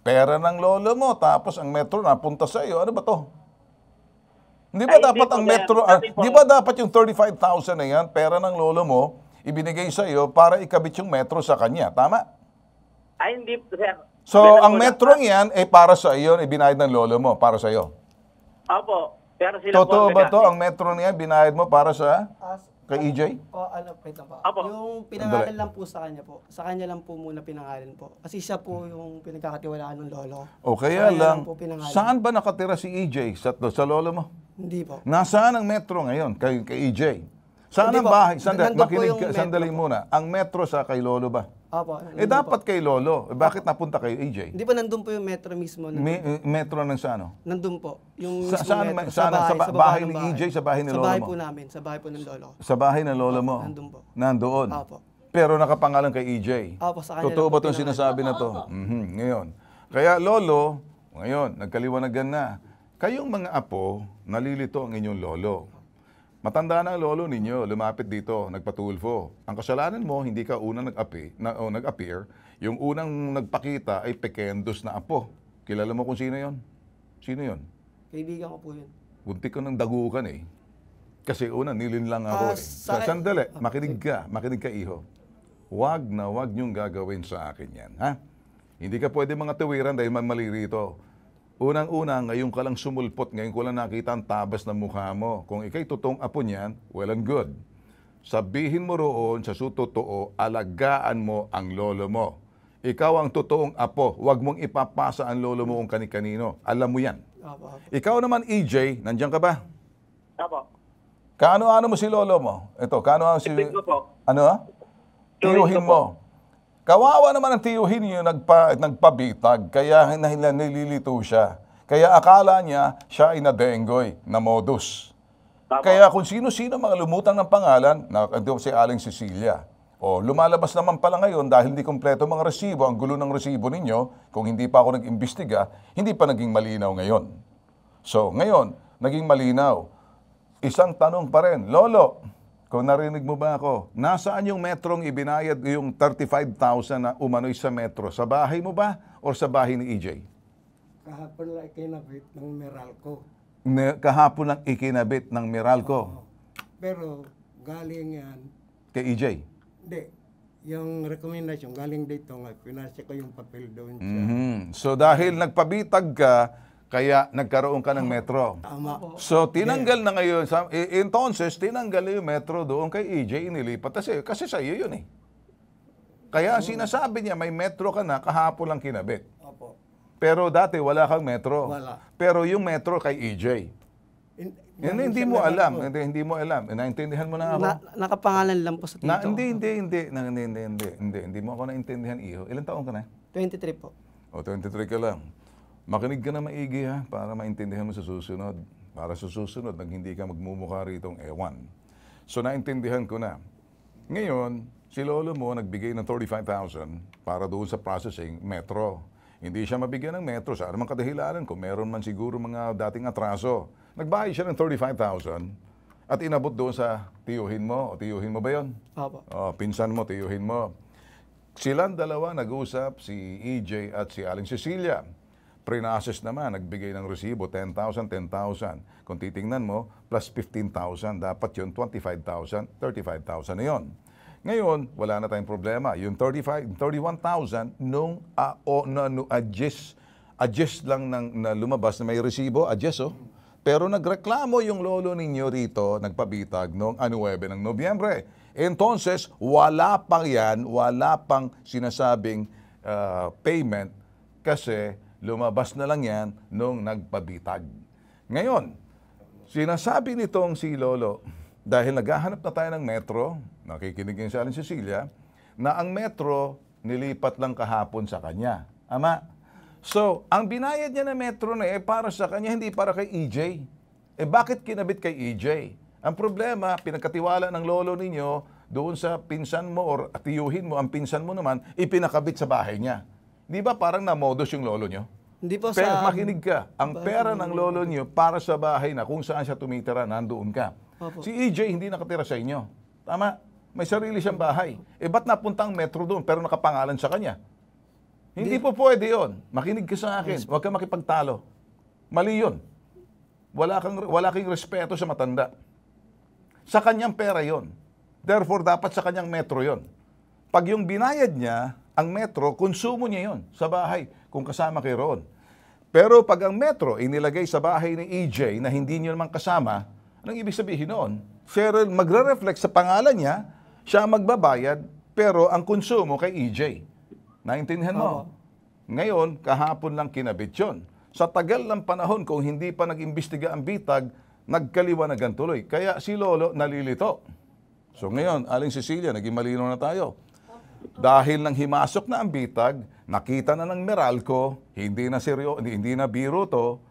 [SPEAKER 1] pera ng lolo mo, tapos ang metro napunta sa iyo. Ano ba to? Hindi ba Ay, dapat ang metro, ah, di ba dapat yung 35,000 na yan, pera ng lolo mo, ibinigay sa iyo para ikabit yung metro sa kanya. Tama?
[SPEAKER 6] Ay, hindi, sir. So, Bilang ang
[SPEAKER 1] metrong yan ay eh, para sa iyo, ibinayad eh, ng lolo mo, para sa iyo.
[SPEAKER 6] Opo. Pero sila
[SPEAKER 1] Totoo ba to? Ang metro niya, binayad mo para sa
[SPEAKER 8] ah, kay EJ? O, oh, ano, wait lang po. Opo. Yung pinangalan lang po sa kanya po. Sa kanya lang po muna pinangalan po. Kasi siya po yung pinagkakatiwalaan ng lolo. O kaya so, lang, lang po saan
[SPEAKER 1] ba nakatira si EJ? Sa, sa lolo mo? Hindi po. Nasaan ang metro ngayon kay, kay EJ? Saan ang bahay? Sandali, makinig ka, sandali muna. Ang metro sa kay Lolo ba?
[SPEAKER 8] Opo. Eh dapat
[SPEAKER 1] kay Lolo. Eh, bakit napunta kayo, AJ? Hindi
[SPEAKER 8] pa nandun po yung metro mismo? Nandun. Me,
[SPEAKER 1] metro ng sa ano?
[SPEAKER 8] Nandun po. Yung sa, saan, metro, saan, sa bahay, sa, ba- sa bahay, ni AJ, sa bahay ni Lolo mo? Sa bahay po namin, sa bahay po ng Lolo.
[SPEAKER 1] Sa bahay ng Lolo mo? Nandun po. Nandoon? Opo. Pero nakapangalan kay EJ?
[SPEAKER 8] Opo, sa Totoo ba itong
[SPEAKER 1] sinasabi na to? Mm-hmm, ngayon. Kaya Lolo, ngayon, nagkaliwanagan na. Kayong mga apo, nalilito ang inyong Lolo. Matanda na ang lolo ninyo, lumapit dito, nagpatulfo. Ang kasalanan mo, hindi ka unang nag-api, na, o, nag-appear. Yung unang nagpakita ay pekendos na apo. Kilala mo kung sino yon? Sino yon?
[SPEAKER 8] Kaibigan ko po yun.
[SPEAKER 1] Buntik ko ng dagukan eh. Kasi una, nilinlang ako. Uh, eh. sa Sandali, ah, makinig ka. Makinig ka, iho. Huwag na huwag niyong gagawin sa akin yan. Ha? Hindi ka pwede mga tuwiran dahil man mali rito Unang-una, ngayon ka lang sumulpot, ngayon ko lang nakita ang tabas ng mukha mo. Kung ikay totoong apo niyan, well and good. Sabihin mo roon sa sutotoo, alagaan mo ang lolo mo. Ikaw ang totoong apo. Huwag mong ipapasa ang lolo mo kung kani-kanino. Alam mo yan. Apo, apo. Ikaw naman, EJ, nandiyan ka ba? Apo. Kaano-ano mo si lolo mo? Ito, kaano-ano si... po. Ano ha? Ah? Turuhin mo. Kawawa naman ang Tio Hinyo nagpa, nagpabitag kaya nililito siya. Kaya akala niya siya ay nadenggoy na modus. Kaya kung sino-sino mga lumutang ng pangalan, na, si Aling Cecilia, o lumalabas naman pala ngayon dahil hindi kompleto mga resibo, ang gulo ng resibo ninyo, kung hindi pa ako nag-imbestiga, hindi pa naging malinaw ngayon. So, ngayon, naging malinaw. Isang tanong pa rin, Lolo, kung narinig mo ba ako, nasaan yung metrong ibinayad yung 35,000 na umano'y sa metro? Sa bahay mo ba o sa bahay ni EJ?
[SPEAKER 8] Kahapon lang ikinabit ng Meralco.
[SPEAKER 1] Ne, kahapon lang ikinabit ng Meralco?
[SPEAKER 8] Pero galing yan. Kay EJ? Hindi. Yung recommendation galing dito nga, pinasya ko yung papel doon siya.
[SPEAKER 1] Mm-hmm. So dahil nagpabitag ka, kaya nagkaroon ka ng metro. Tama. So tinanggal na ngayon, sa, entonces tinanggal yung metro doon kay EJ, inilipat. Kasi, kasi sa iyo yun eh. Kaya sinasabi niya, may metro ka na, kahapon lang kinabit. Opo. Pero dati wala kang metro. Wala. Pero yung metro kay EJ. In- Yan, hindi mo alam, hindi, hindi mo alam. Eh, Naintindihan mo na ako. Na,
[SPEAKER 8] nakapangalan lang po sa tito. Na, hindi,
[SPEAKER 1] hindi, hindi, na, hindi, hindi, hindi, hindi, hindi mo ako naintindihan, iho. Ilan taon ka na? 23 po. O, 23 ka lang. Makinig ka na maigi ha, para maintindihan mo sa susunod. Para sa susunod, nang hindi ka magmumukha rito ewan. So naintindihan ko na. Ngayon, si lolo mo nagbigay ng 35,000 para doon sa processing metro. Hindi siya mabigyan ng metro sa anumang kadahilanan kung meron man siguro mga dating atraso. Nagbayad siya ng 35,000 at inabot doon sa tiyuhin mo. O tiyuhin mo ba yun? Apo. O, pinsan mo, tiyuhin mo. Silang dalawa nag-usap, si EJ at si Aling Cecilia pre naman, nagbigay ng resibo, 10,000, 10,000. Kung titingnan mo, plus 15,000, dapat yun 25,000, 35,000 na yun. Ngayon, wala na tayong problema. Yung 35, 31,000 nung uh, o, na, no, adjust, adjust lang ng, na lumabas na may resibo, adjust oh. Pero nagreklamo yung lolo ninyo rito, nagpabitag noong 9 ano, ng Nobyembre. Entonces, wala pang yan, wala pang sinasabing uh, payment kasi Lumabas na lang yan nung nagpabitag. Ngayon, sinasabi nitong si Lolo, dahil naghahanap na tayo ng metro, nakikinig yun sa Alan Cecilia, na ang metro nilipat lang kahapon sa kanya. Ama, so ang binayad niya na metro na eh para sa kanya, hindi para kay EJ. Eh bakit kinabit kay EJ? Ang problema, pinagkatiwala ng lolo ninyo doon sa pinsan mo or atiyuhin mo, ang pinsan mo naman, ipinakabit sa bahay niya. Di ba parang namodus yung lolo niyo? Hindi po Pero sa... makinig ka, ang pera ng lolo niyo para sa bahay na kung saan siya tumitira, nandoon ka. Opo. Si EJ hindi nakatira sa inyo. Tama? May sarili siyang bahay. Eh ba't napunta ang metro doon pero nakapangalan sa kanya? Hindi, hindi po pwede yon. Makinig ka sa akin. Huwag kang makipagtalo. Mali yon. Wala kang, wala kang respeto sa matanda. Sa kanyang pera yon. Therefore, dapat sa kanyang metro yon. Pag yung binayad niya, ang metro, konsumo niya yon sa bahay kung kasama kay roon. Pero pag ang metro inilagay sa bahay ni EJ na hindi niyo naman kasama, anong ibig sabihin noon? Siya magre-reflect sa pangalan niya, siya magbabayad, pero ang konsumo kay EJ. Naintindihan mo? Oo. Ngayon, kahapon lang kinabit yun. Sa tagal ng panahon, kung hindi pa nag-imbestiga ang bitag, nagkaliwanagan tuloy. Kaya si Lolo nalilito. So ngayon, Aling Cecilia, naging malino na tayo. Dahil nang himasok na ang bitag, Nakita na ng Meralco, hindi na seryo, hindi na biro to.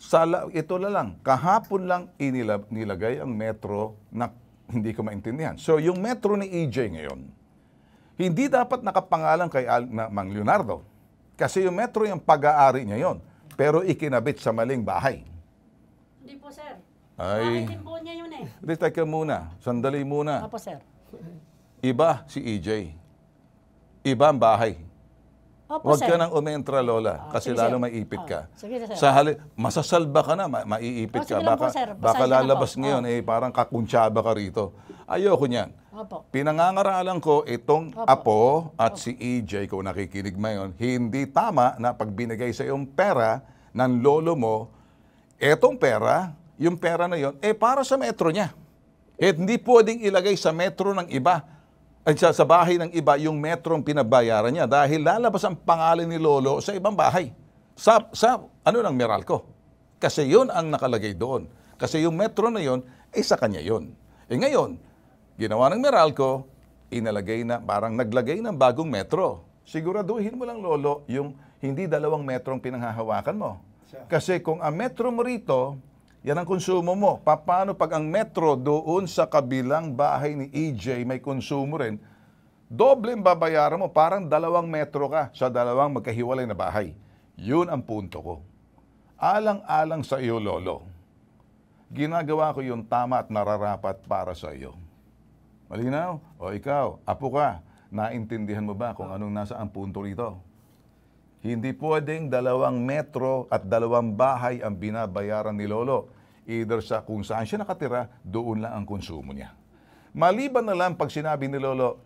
[SPEAKER 1] Sala, ito na lang, kahapon lang inilagay inilab, ang metro na hindi ko maintindihan. So yung metro ni EJ ngayon, hindi dapat nakapangalan kay Al, na, Mang Leonardo. Kasi yung metro yung pag-aari niya yon pero ikinabit sa maling bahay.
[SPEAKER 4] Hindi po,
[SPEAKER 7] sir.
[SPEAKER 1] Ay. Bakit po niya yun eh? Retake muna. Sandali muna. Apo, sir. Iba si EJ iba ang bahay. Opo, Huwag sir. ka nang umentra, Lola, Ah, kasi sige, lalo sir. maiipit ka. Ah, sige, sir. Sa hali, masasalba ka na, ma- maiipit Oh, ka. lang Baka, po, sir. baka na po. lalabas ah. ngayon, eh, parang kakuntsaba ka rito. Ayoko niyan. Opo. Pinangangaralan ko itong apo at si EJ, kung nakikinig mo yun, hindi tama na pagbinigay sa iyong pera ng lolo mo, etong pera, yung pera na yon, eh para sa metro niya. Eh, hindi pwedeng ilagay sa metro ng iba ay sa, sa bahay ng iba yung metrong pinabayaran niya dahil lalabas ang pangalan ni Lolo sa ibang bahay. Sa, sa ano ng Meralco. Kasi yun ang nakalagay doon. Kasi yung metro na yun, ay eh, sa kanya yun. E ngayon, ginawa ng Meralco, inalagay na, parang naglagay ng bagong metro. Siguraduhin mo lang, Lolo, yung hindi dalawang metrong pinanghahawakan mo. Kasi kung ang metro mo rito, yan ang konsumo mo. Paano pag ang metro doon sa kabilang bahay ni EJ may konsumo rin, doble babayaran mo, parang dalawang metro ka sa dalawang magkahiwalay na bahay. Yun ang punto ko. Alang-alang sa iyo, Lolo. Ginagawa ko yung tama at nararapat para sa iyo. Malinaw? O ikaw, apo ka, naintindihan mo ba kung anong nasa ang punto rito? Hindi pwedeng dalawang metro at dalawang bahay ang binabayaran ni Lolo. Either sa kung saan siya nakatira, doon lang ang konsumo niya. Maliban na lang pag sinabi ni Lolo,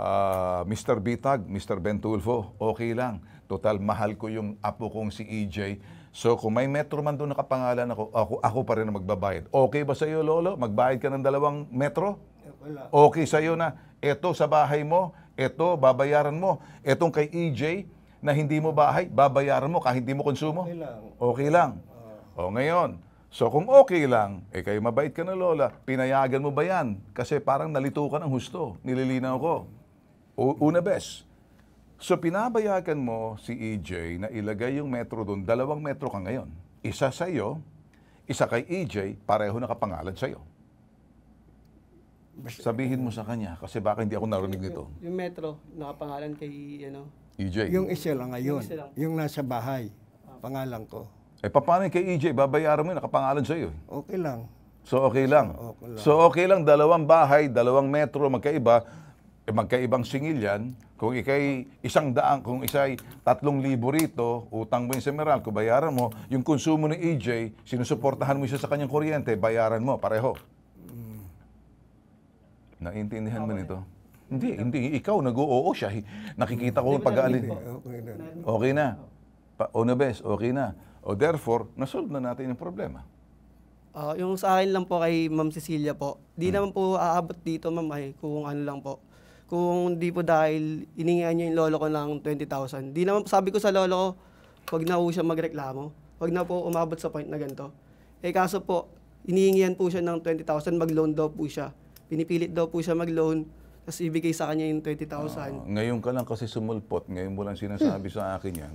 [SPEAKER 1] uh, ah, Mr. Bitag, Mr. Bentulfo, okay lang. Total, mahal ko yung apo kong si EJ. So kung may metro man doon nakapangalan ako, ako, ako pa rin ang magbabayad. Okay ba sa'yo, Lolo? Magbayad ka ng dalawang metro? Wala. Okay sa'yo na, Ito sa bahay mo, ito babayaran mo, etong kay EJ, na hindi mo bahay, babayaran mo kahit hindi mo konsumo? Okay lang. Okay lang. Ah. O ngayon, so kung okay lang, eh kayo mabait ka na lola, pinayagan mo ba yan? Kasi parang nalito ka ng husto, nililinaw ko. O, una bes. So pinabayagan mo si EJ na ilagay yung metro doon, dalawang metro ka ngayon. Isa sa iyo, isa kay EJ, pareho nakapangalan sa iyo. Sabihin mo sa kanya kasi baka hindi ako narinig nito.
[SPEAKER 8] Yung metro, nakapangalan kay ano, EJ? Yung isa lang ngayon. Yung, yung nasa bahay. Pangalan ko.
[SPEAKER 1] Eh, paano kay EJ? Babayaran mo yun, nakapangalan sa'yo. Eh. Okay lang. So, okay lang. So, okay lang. So, okay lang, dalawang bahay, dalawang metro, magkaiba, eh, magkaibang singil yan. Kung ikay isang daan, kung isay tatlong libo rito, utang mo yung semeral, kung bayaran mo, yung konsumo ni EJ, sinusuportahan mo siya sa kanyang kuryente, bayaran mo, pareho. Mm. Naiintindihan mo nito? Hindi, hindi. Ikaw, nag-oo siya. Nakikita ko pag-aalin. Oh, okay na. Pa- on best, okay na. O therefore, nasolve na natin yung problema.
[SPEAKER 8] Uh, yung sa akin lang po kay Ma'am Cecilia po, di hmm. naman po aabot dito, Ma'am, ay, kung ano lang po. Kung di po dahil iningian niya yung lolo ko ng 20,000. Di naman po, sabi ko sa lolo ko, wag na po siya magreklamo. Wag na po umabot sa point na ganito. Eh kaso po, iniingian po siya ng 20,000, mag-loan daw po siya. Pinipilit daw po siya mag-loan tapos ibigay sa kanya yung 20,000. Uh,
[SPEAKER 1] ngayon ka lang kasi sumulpot. Ngayon mo lang sinasabi sa akin yan.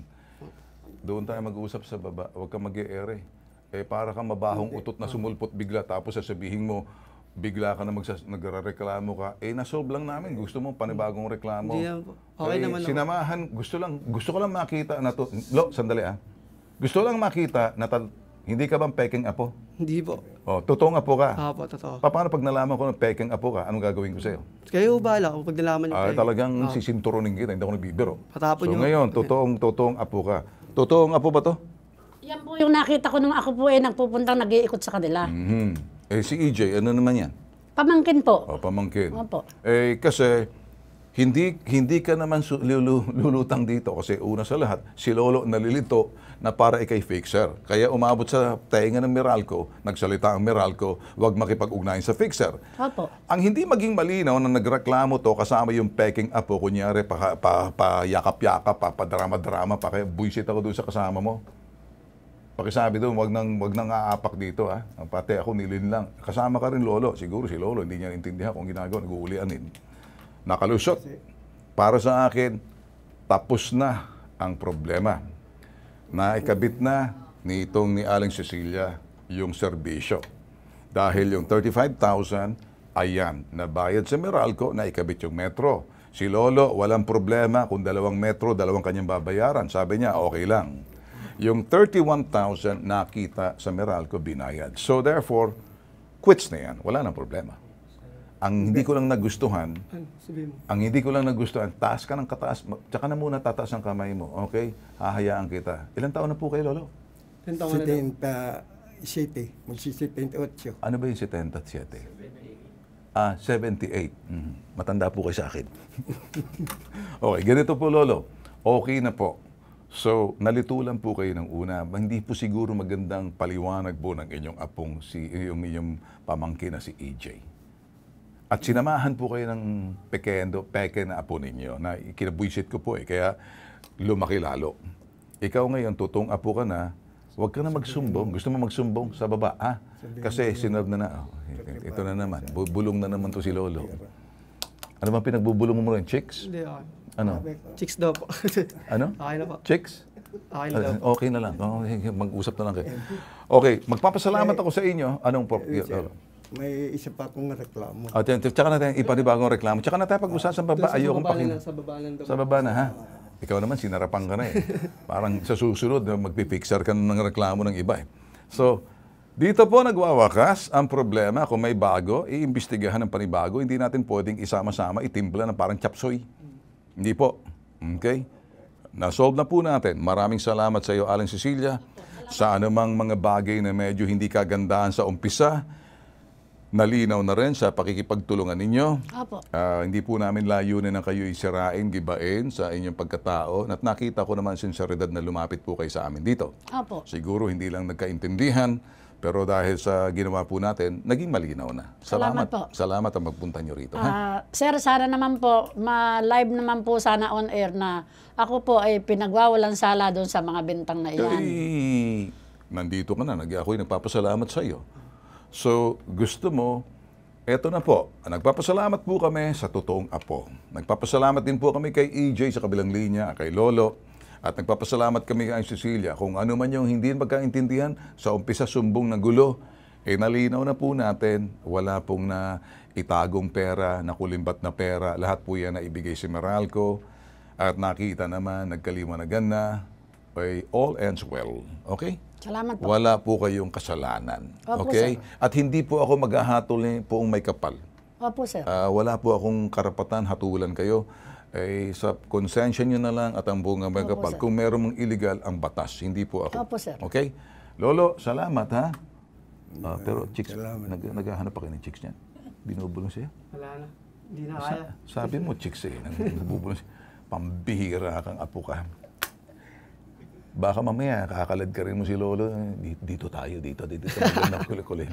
[SPEAKER 1] Doon tayo mag-uusap sa baba. Huwag kang mag ere Eh, para kang mabahong Hindi. utot na sumulpot bigla. Tapos sasabihin mo, bigla ka na magsas- nagre-reklamo ka. Eh, nasolve lang namin. Gusto mo panibagong reklamo. Hindi ah, Okay eh, naman ako. Sinamahan. Gusto lang, gusto ko lang makita na to. Lo, sandali ah. Gusto lang makita na tal- hindi ka bang peking apo? Hindi po. Oh, totoong apo ka. Opo, totoo. Paano pag nalaman ko na pekeng apo ka, anong gagawin ko sa'yo? Kayo ba lang kung pag nalaman niyo Ah, kayo? talagang sisinturonin kita, hindi ako nagbibiro. Patapon so yung- ngayon, totoong, totoong apo ka. Totoong apo ba to?
[SPEAKER 7] Yan po yung nakita ko nung ako po ay eh nagpupuntang nag-iikot sa kanila.
[SPEAKER 1] Mhm. Eh si EJ, ano naman yan?
[SPEAKER 7] Pamangkin po. Oh, pamangkin. Opo.
[SPEAKER 1] Eh kasi hindi, hindi ka naman lulutang dito kasi una sa lahat, si Lolo nalilito na para ikay fixer. Kaya umabot sa tainga ng Meralco, nagsalita ang Meralco, wag makipag-ugnayan sa fixer. Opo. Ang hindi maging malinaw na nagreklamo to kasama yung peking apo, kunyari pa, pa, pa yakap-yakap, pa, pa drama-drama, pa kaya buisit ako doon sa kasama mo. Pakisabi doon, wag nang wag nang aapak dito ha. Pati ako nilin lang. Kasama ka rin lolo, siguro si lolo hindi niya intindihan kung ginagawa, naguulianin nakalusot. Para sa akin, tapos na ang problema. Naikabit na nitong ni Aling Cecilia yung serbisyo. Dahil yung 35,000, ayan, nabayad sa Meralco, naikabit yung metro. Si Lolo, walang problema kung dalawang metro, dalawang kanyang babayaran. Sabi niya, okay lang. Yung 31,000 nakita sa Meralco, binayad. So therefore, quits na yan. Wala nang problema. Ang hindi ko lang nagustuhan, ang hindi ko lang nagustuhan, taas ka ng kataas, tsaka na muna tataas ang kamay mo, okay? Hahayaan kita.
[SPEAKER 8] Ilang taon na po kayo, Lolo? Ilan taon na daw? 77, magsi-78. Ano ba yung 77?
[SPEAKER 1] Ah, 78. Mm-hmm. Matanda po kayo sa akin. okay, ganito po lolo. Okay na po. So, nalito lang po kayo ng una. Hindi po siguro magandang paliwanag po ng inyong apong si yung inyong pamangkin na si AJ. E at sinamahan po kayo ng pekendo, peke na apo ninyo na kinabwisit ko po eh. Kaya lumaki lalo. Ikaw ngayon, tutong apo ka na, huwag ka na magsumbong. Gusto mo magsumbong sa baba, ah? Kasi sinab na na, oh, eh, ito na naman, bulong na naman to si Lolo. Ano ba pinagbubulong mo rin? Chicks?
[SPEAKER 8] Hindi, ah. Ano?
[SPEAKER 1] Chicks daw po. ano? Okay na po. Chicks?
[SPEAKER 8] Okay na Okay
[SPEAKER 1] na lang. Oh, mag-usap na lang kayo. Okay, magpapasalamat ako sa inyo. Anong... Por-
[SPEAKER 8] may isa pa akong reklamo. O, t-
[SPEAKER 1] tsaka na tayong ipanibagong reklamo. Tsaka na tayo pag-usapan sa baba. Ayokong pakin. Sa baba lang daw. Sa baba na, ha? Ikaw naman, sinarapan ka na eh. Parang sa susunod, magpipixar ka ng reklamo ng iba eh. So, dito po nagwawakas ang problema kung may bago, iimbestigahan ng panibago. Hindi natin pwedeng isama-sama, itimpla ng parang chapsoy. Hindi po. Okay? Nasolve na po natin. Maraming salamat sa iyo, Aling Cecilia. Sa anumang mga bagay na medyo hindi kagandahan sa umpisa, Nalinaw na rin sa pakikipagtulungan ninyo. Apo. Uh, hindi po namin layunin na kayo isirain, gibain sa inyong pagkatao. At nakita ko naman sinseridad na lumapit po kayo sa amin dito. Apo. Siguro hindi lang nagkaintindihan, pero dahil sa ginawa po natin, naging malinaw na. Salamat, salamat po. Salamat ang magpunta nyo rito. Uh, ha?
[SPEAKER 7] Ah, sir, sana naman po, ma-live naman po sana on air na ako po ay pinagwawalan sala doon sa mga bintang na iyan.
[SPEAKER 1] Ay, nandito ka na. Nag ako'y nagpapasalamat sa iyo So, gusto mo, eto na po. Nagpapasalamat po kami sa totoong apo. Nagpapasalamat din po kami kay EJ sa kabilang linya, kay Lolo, at nagpapasalamat kami kay Cecilia. Kung ano man yung hindi magkaintindihan, sa umpisa sumbong na gulo, eh nalinaw na po natin, wala pong na itagong pera, nakulimbat na pera, lahat po yan na ibigay si Meralco. At nakita naman, nagkaliwanagan na, okay, all ends well. Okay? Salamat po. Wala po kayong kasalanan. Opo, okay? Sir. At hindi po ako maghahatol poong may kapal.
[SPEAKER 7] Opo, sir. Uh,
[SPEAKER 1] wala po akong karapatan hatulan kayo. Eh, sa konsensya nyo na lang at ang buong may Opo, kapal. Sir. Kung meron mong illegal, ang batas. Hindi po ako. Opo, sir. Okay? Lolo, salamat ha. Uh, pero chicks, nag, naghahanap pa kayo ng chicks niyan. Binubulong siya?
[SPEAKER 8] Wala na. Hindi na kaya.
[SPEAKER 1] Sa, sabi mo, chicks eh. Nang, siya. Pambihira kang apo ka baka mamaya kakalad ka rin mo si Lolo, dito tayo, dito, dito, dito, maganda kulikulin.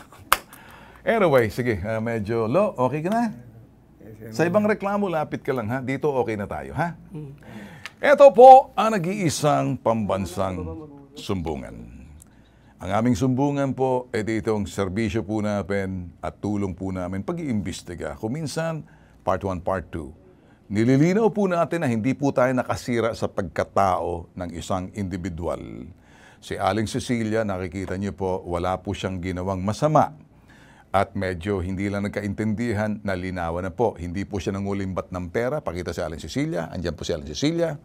[SPEAKER 1] anyway, sige, uh, medyo, Lo, okay ka na? Sa ibang reklamo, lapit ka lang ha. Dito okay na tayo ha. Ito mm. po ang nag-iisang pambansang sumbungan. Ang aming sumbungan po ay dito ang serbisyo po namin at tulong po namin pag-iimbestiga. Kuminsan, part 1, part 2 Nililinaw po natin na hindi po tayo nakasira sa pagkatao ng isang individual. Si Aling Cecilia, nakikita niyo po, wala po siyang ginawang masama. At medyo hindi lang nagkaintindihan, na nalinawan na po. Hindi po siya nangulimbat ng pera. Pakita si Aling Cecilia, Andiyan po si Aling Cecilia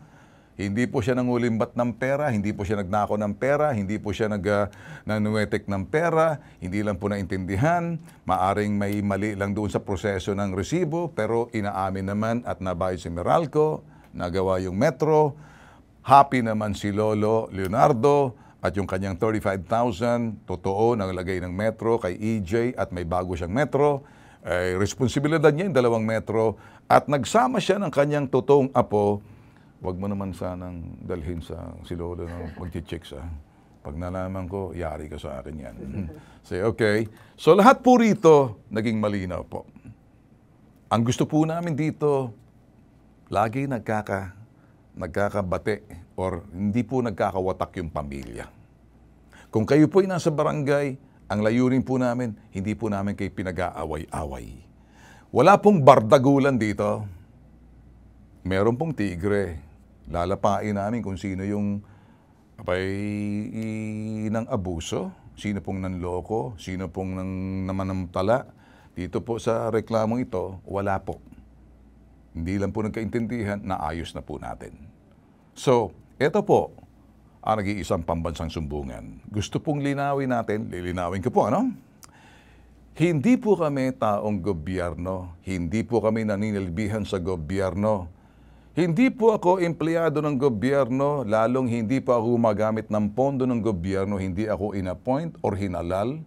[SPEAKER 1] hindi po siya nangulimbat ng pera, hindi po siya nagnako ng pera, hindi po siya nag, uh, ah, nanuwetek ng pera, hindi lang po naintindihan, maaring may mali lang doon sa proseso ng resibo, pero inaamin naman at nabayad si Meralco, nagawa yung metro, happy naman si Lolo Leonardo, at yung kanyang 35,000, totoo, naglagay ng metro kay EJ at may bago siyang metro. Eh, responsibilidad niya yung dalawang metro at nagsama siya ng kanyang totoong apo wag mo naman sanang dalhin sa si Lolo ng magti-check sa. Pag nalaman ko, yari ka sa akin yan. Say, okay. So lahat po rito, naging malinaw po. Ang gusto po namin dito, lagi nagkaka, nagkakabate or hindi po nagkakawatak yung pamilya. Kung kayo po ay nasa barangay, ang layunin po namin, hindi po namin kay pinag-aaway-away. Wala pong bardagulan dito. Meron pong tigre, Lalapain namin kung sino yung apay ng abuso, sino pong nanloko, sino pong nang namanamtala. Dito po sa reklamo ito, wala po. Hindi lang po nagkaintindihan, naayos na po natin. So, ito po ang nag-iisang pambansang sumbungan. Gusto pong linawin natin, lilinawin ko po, ano? Hindi po kami taong gobyerno, hindi po kami naninilbihan sa gobyerno, hindi po ako empleyado ng gobyerno, lalong hindi pa ako gumagamit ng pondo ng gobyerno, hindi ako inappoint or hinalal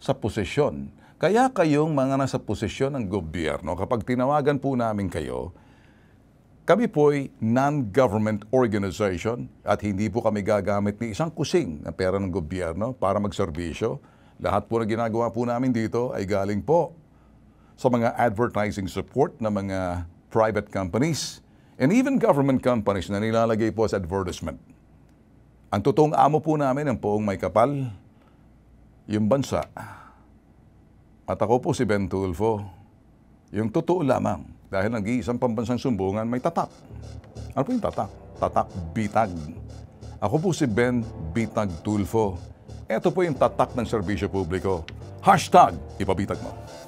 [SPEAKER 1] sa posisyon. Kaya kayong mga nasa posisyon ng gobyerno, kapag tinawagan po namin kayo, kami po'y non-government organization at hindi po kami gagamit ni isang kusing ng pera ng gobyerno para magserbisyo. Lahat po na ginagawa po namin dito ay galing po sa mga advertising support ng mga private companies and even government companies na nilalagay po sa advertisement. Ang totoong amo po namin, ang poong may kapal, yung bansa. At ako po si Ben Tulfo, yung totoo lamang, dahil nag-iisang pambansang sumbungan, may tatak. Ano po yung tatak? Tatak Bitag. Ako po si Ben Bitag Tulfo. Ito po yung tatak ng serbisyo publiko. Hashtag, ipabitag mo.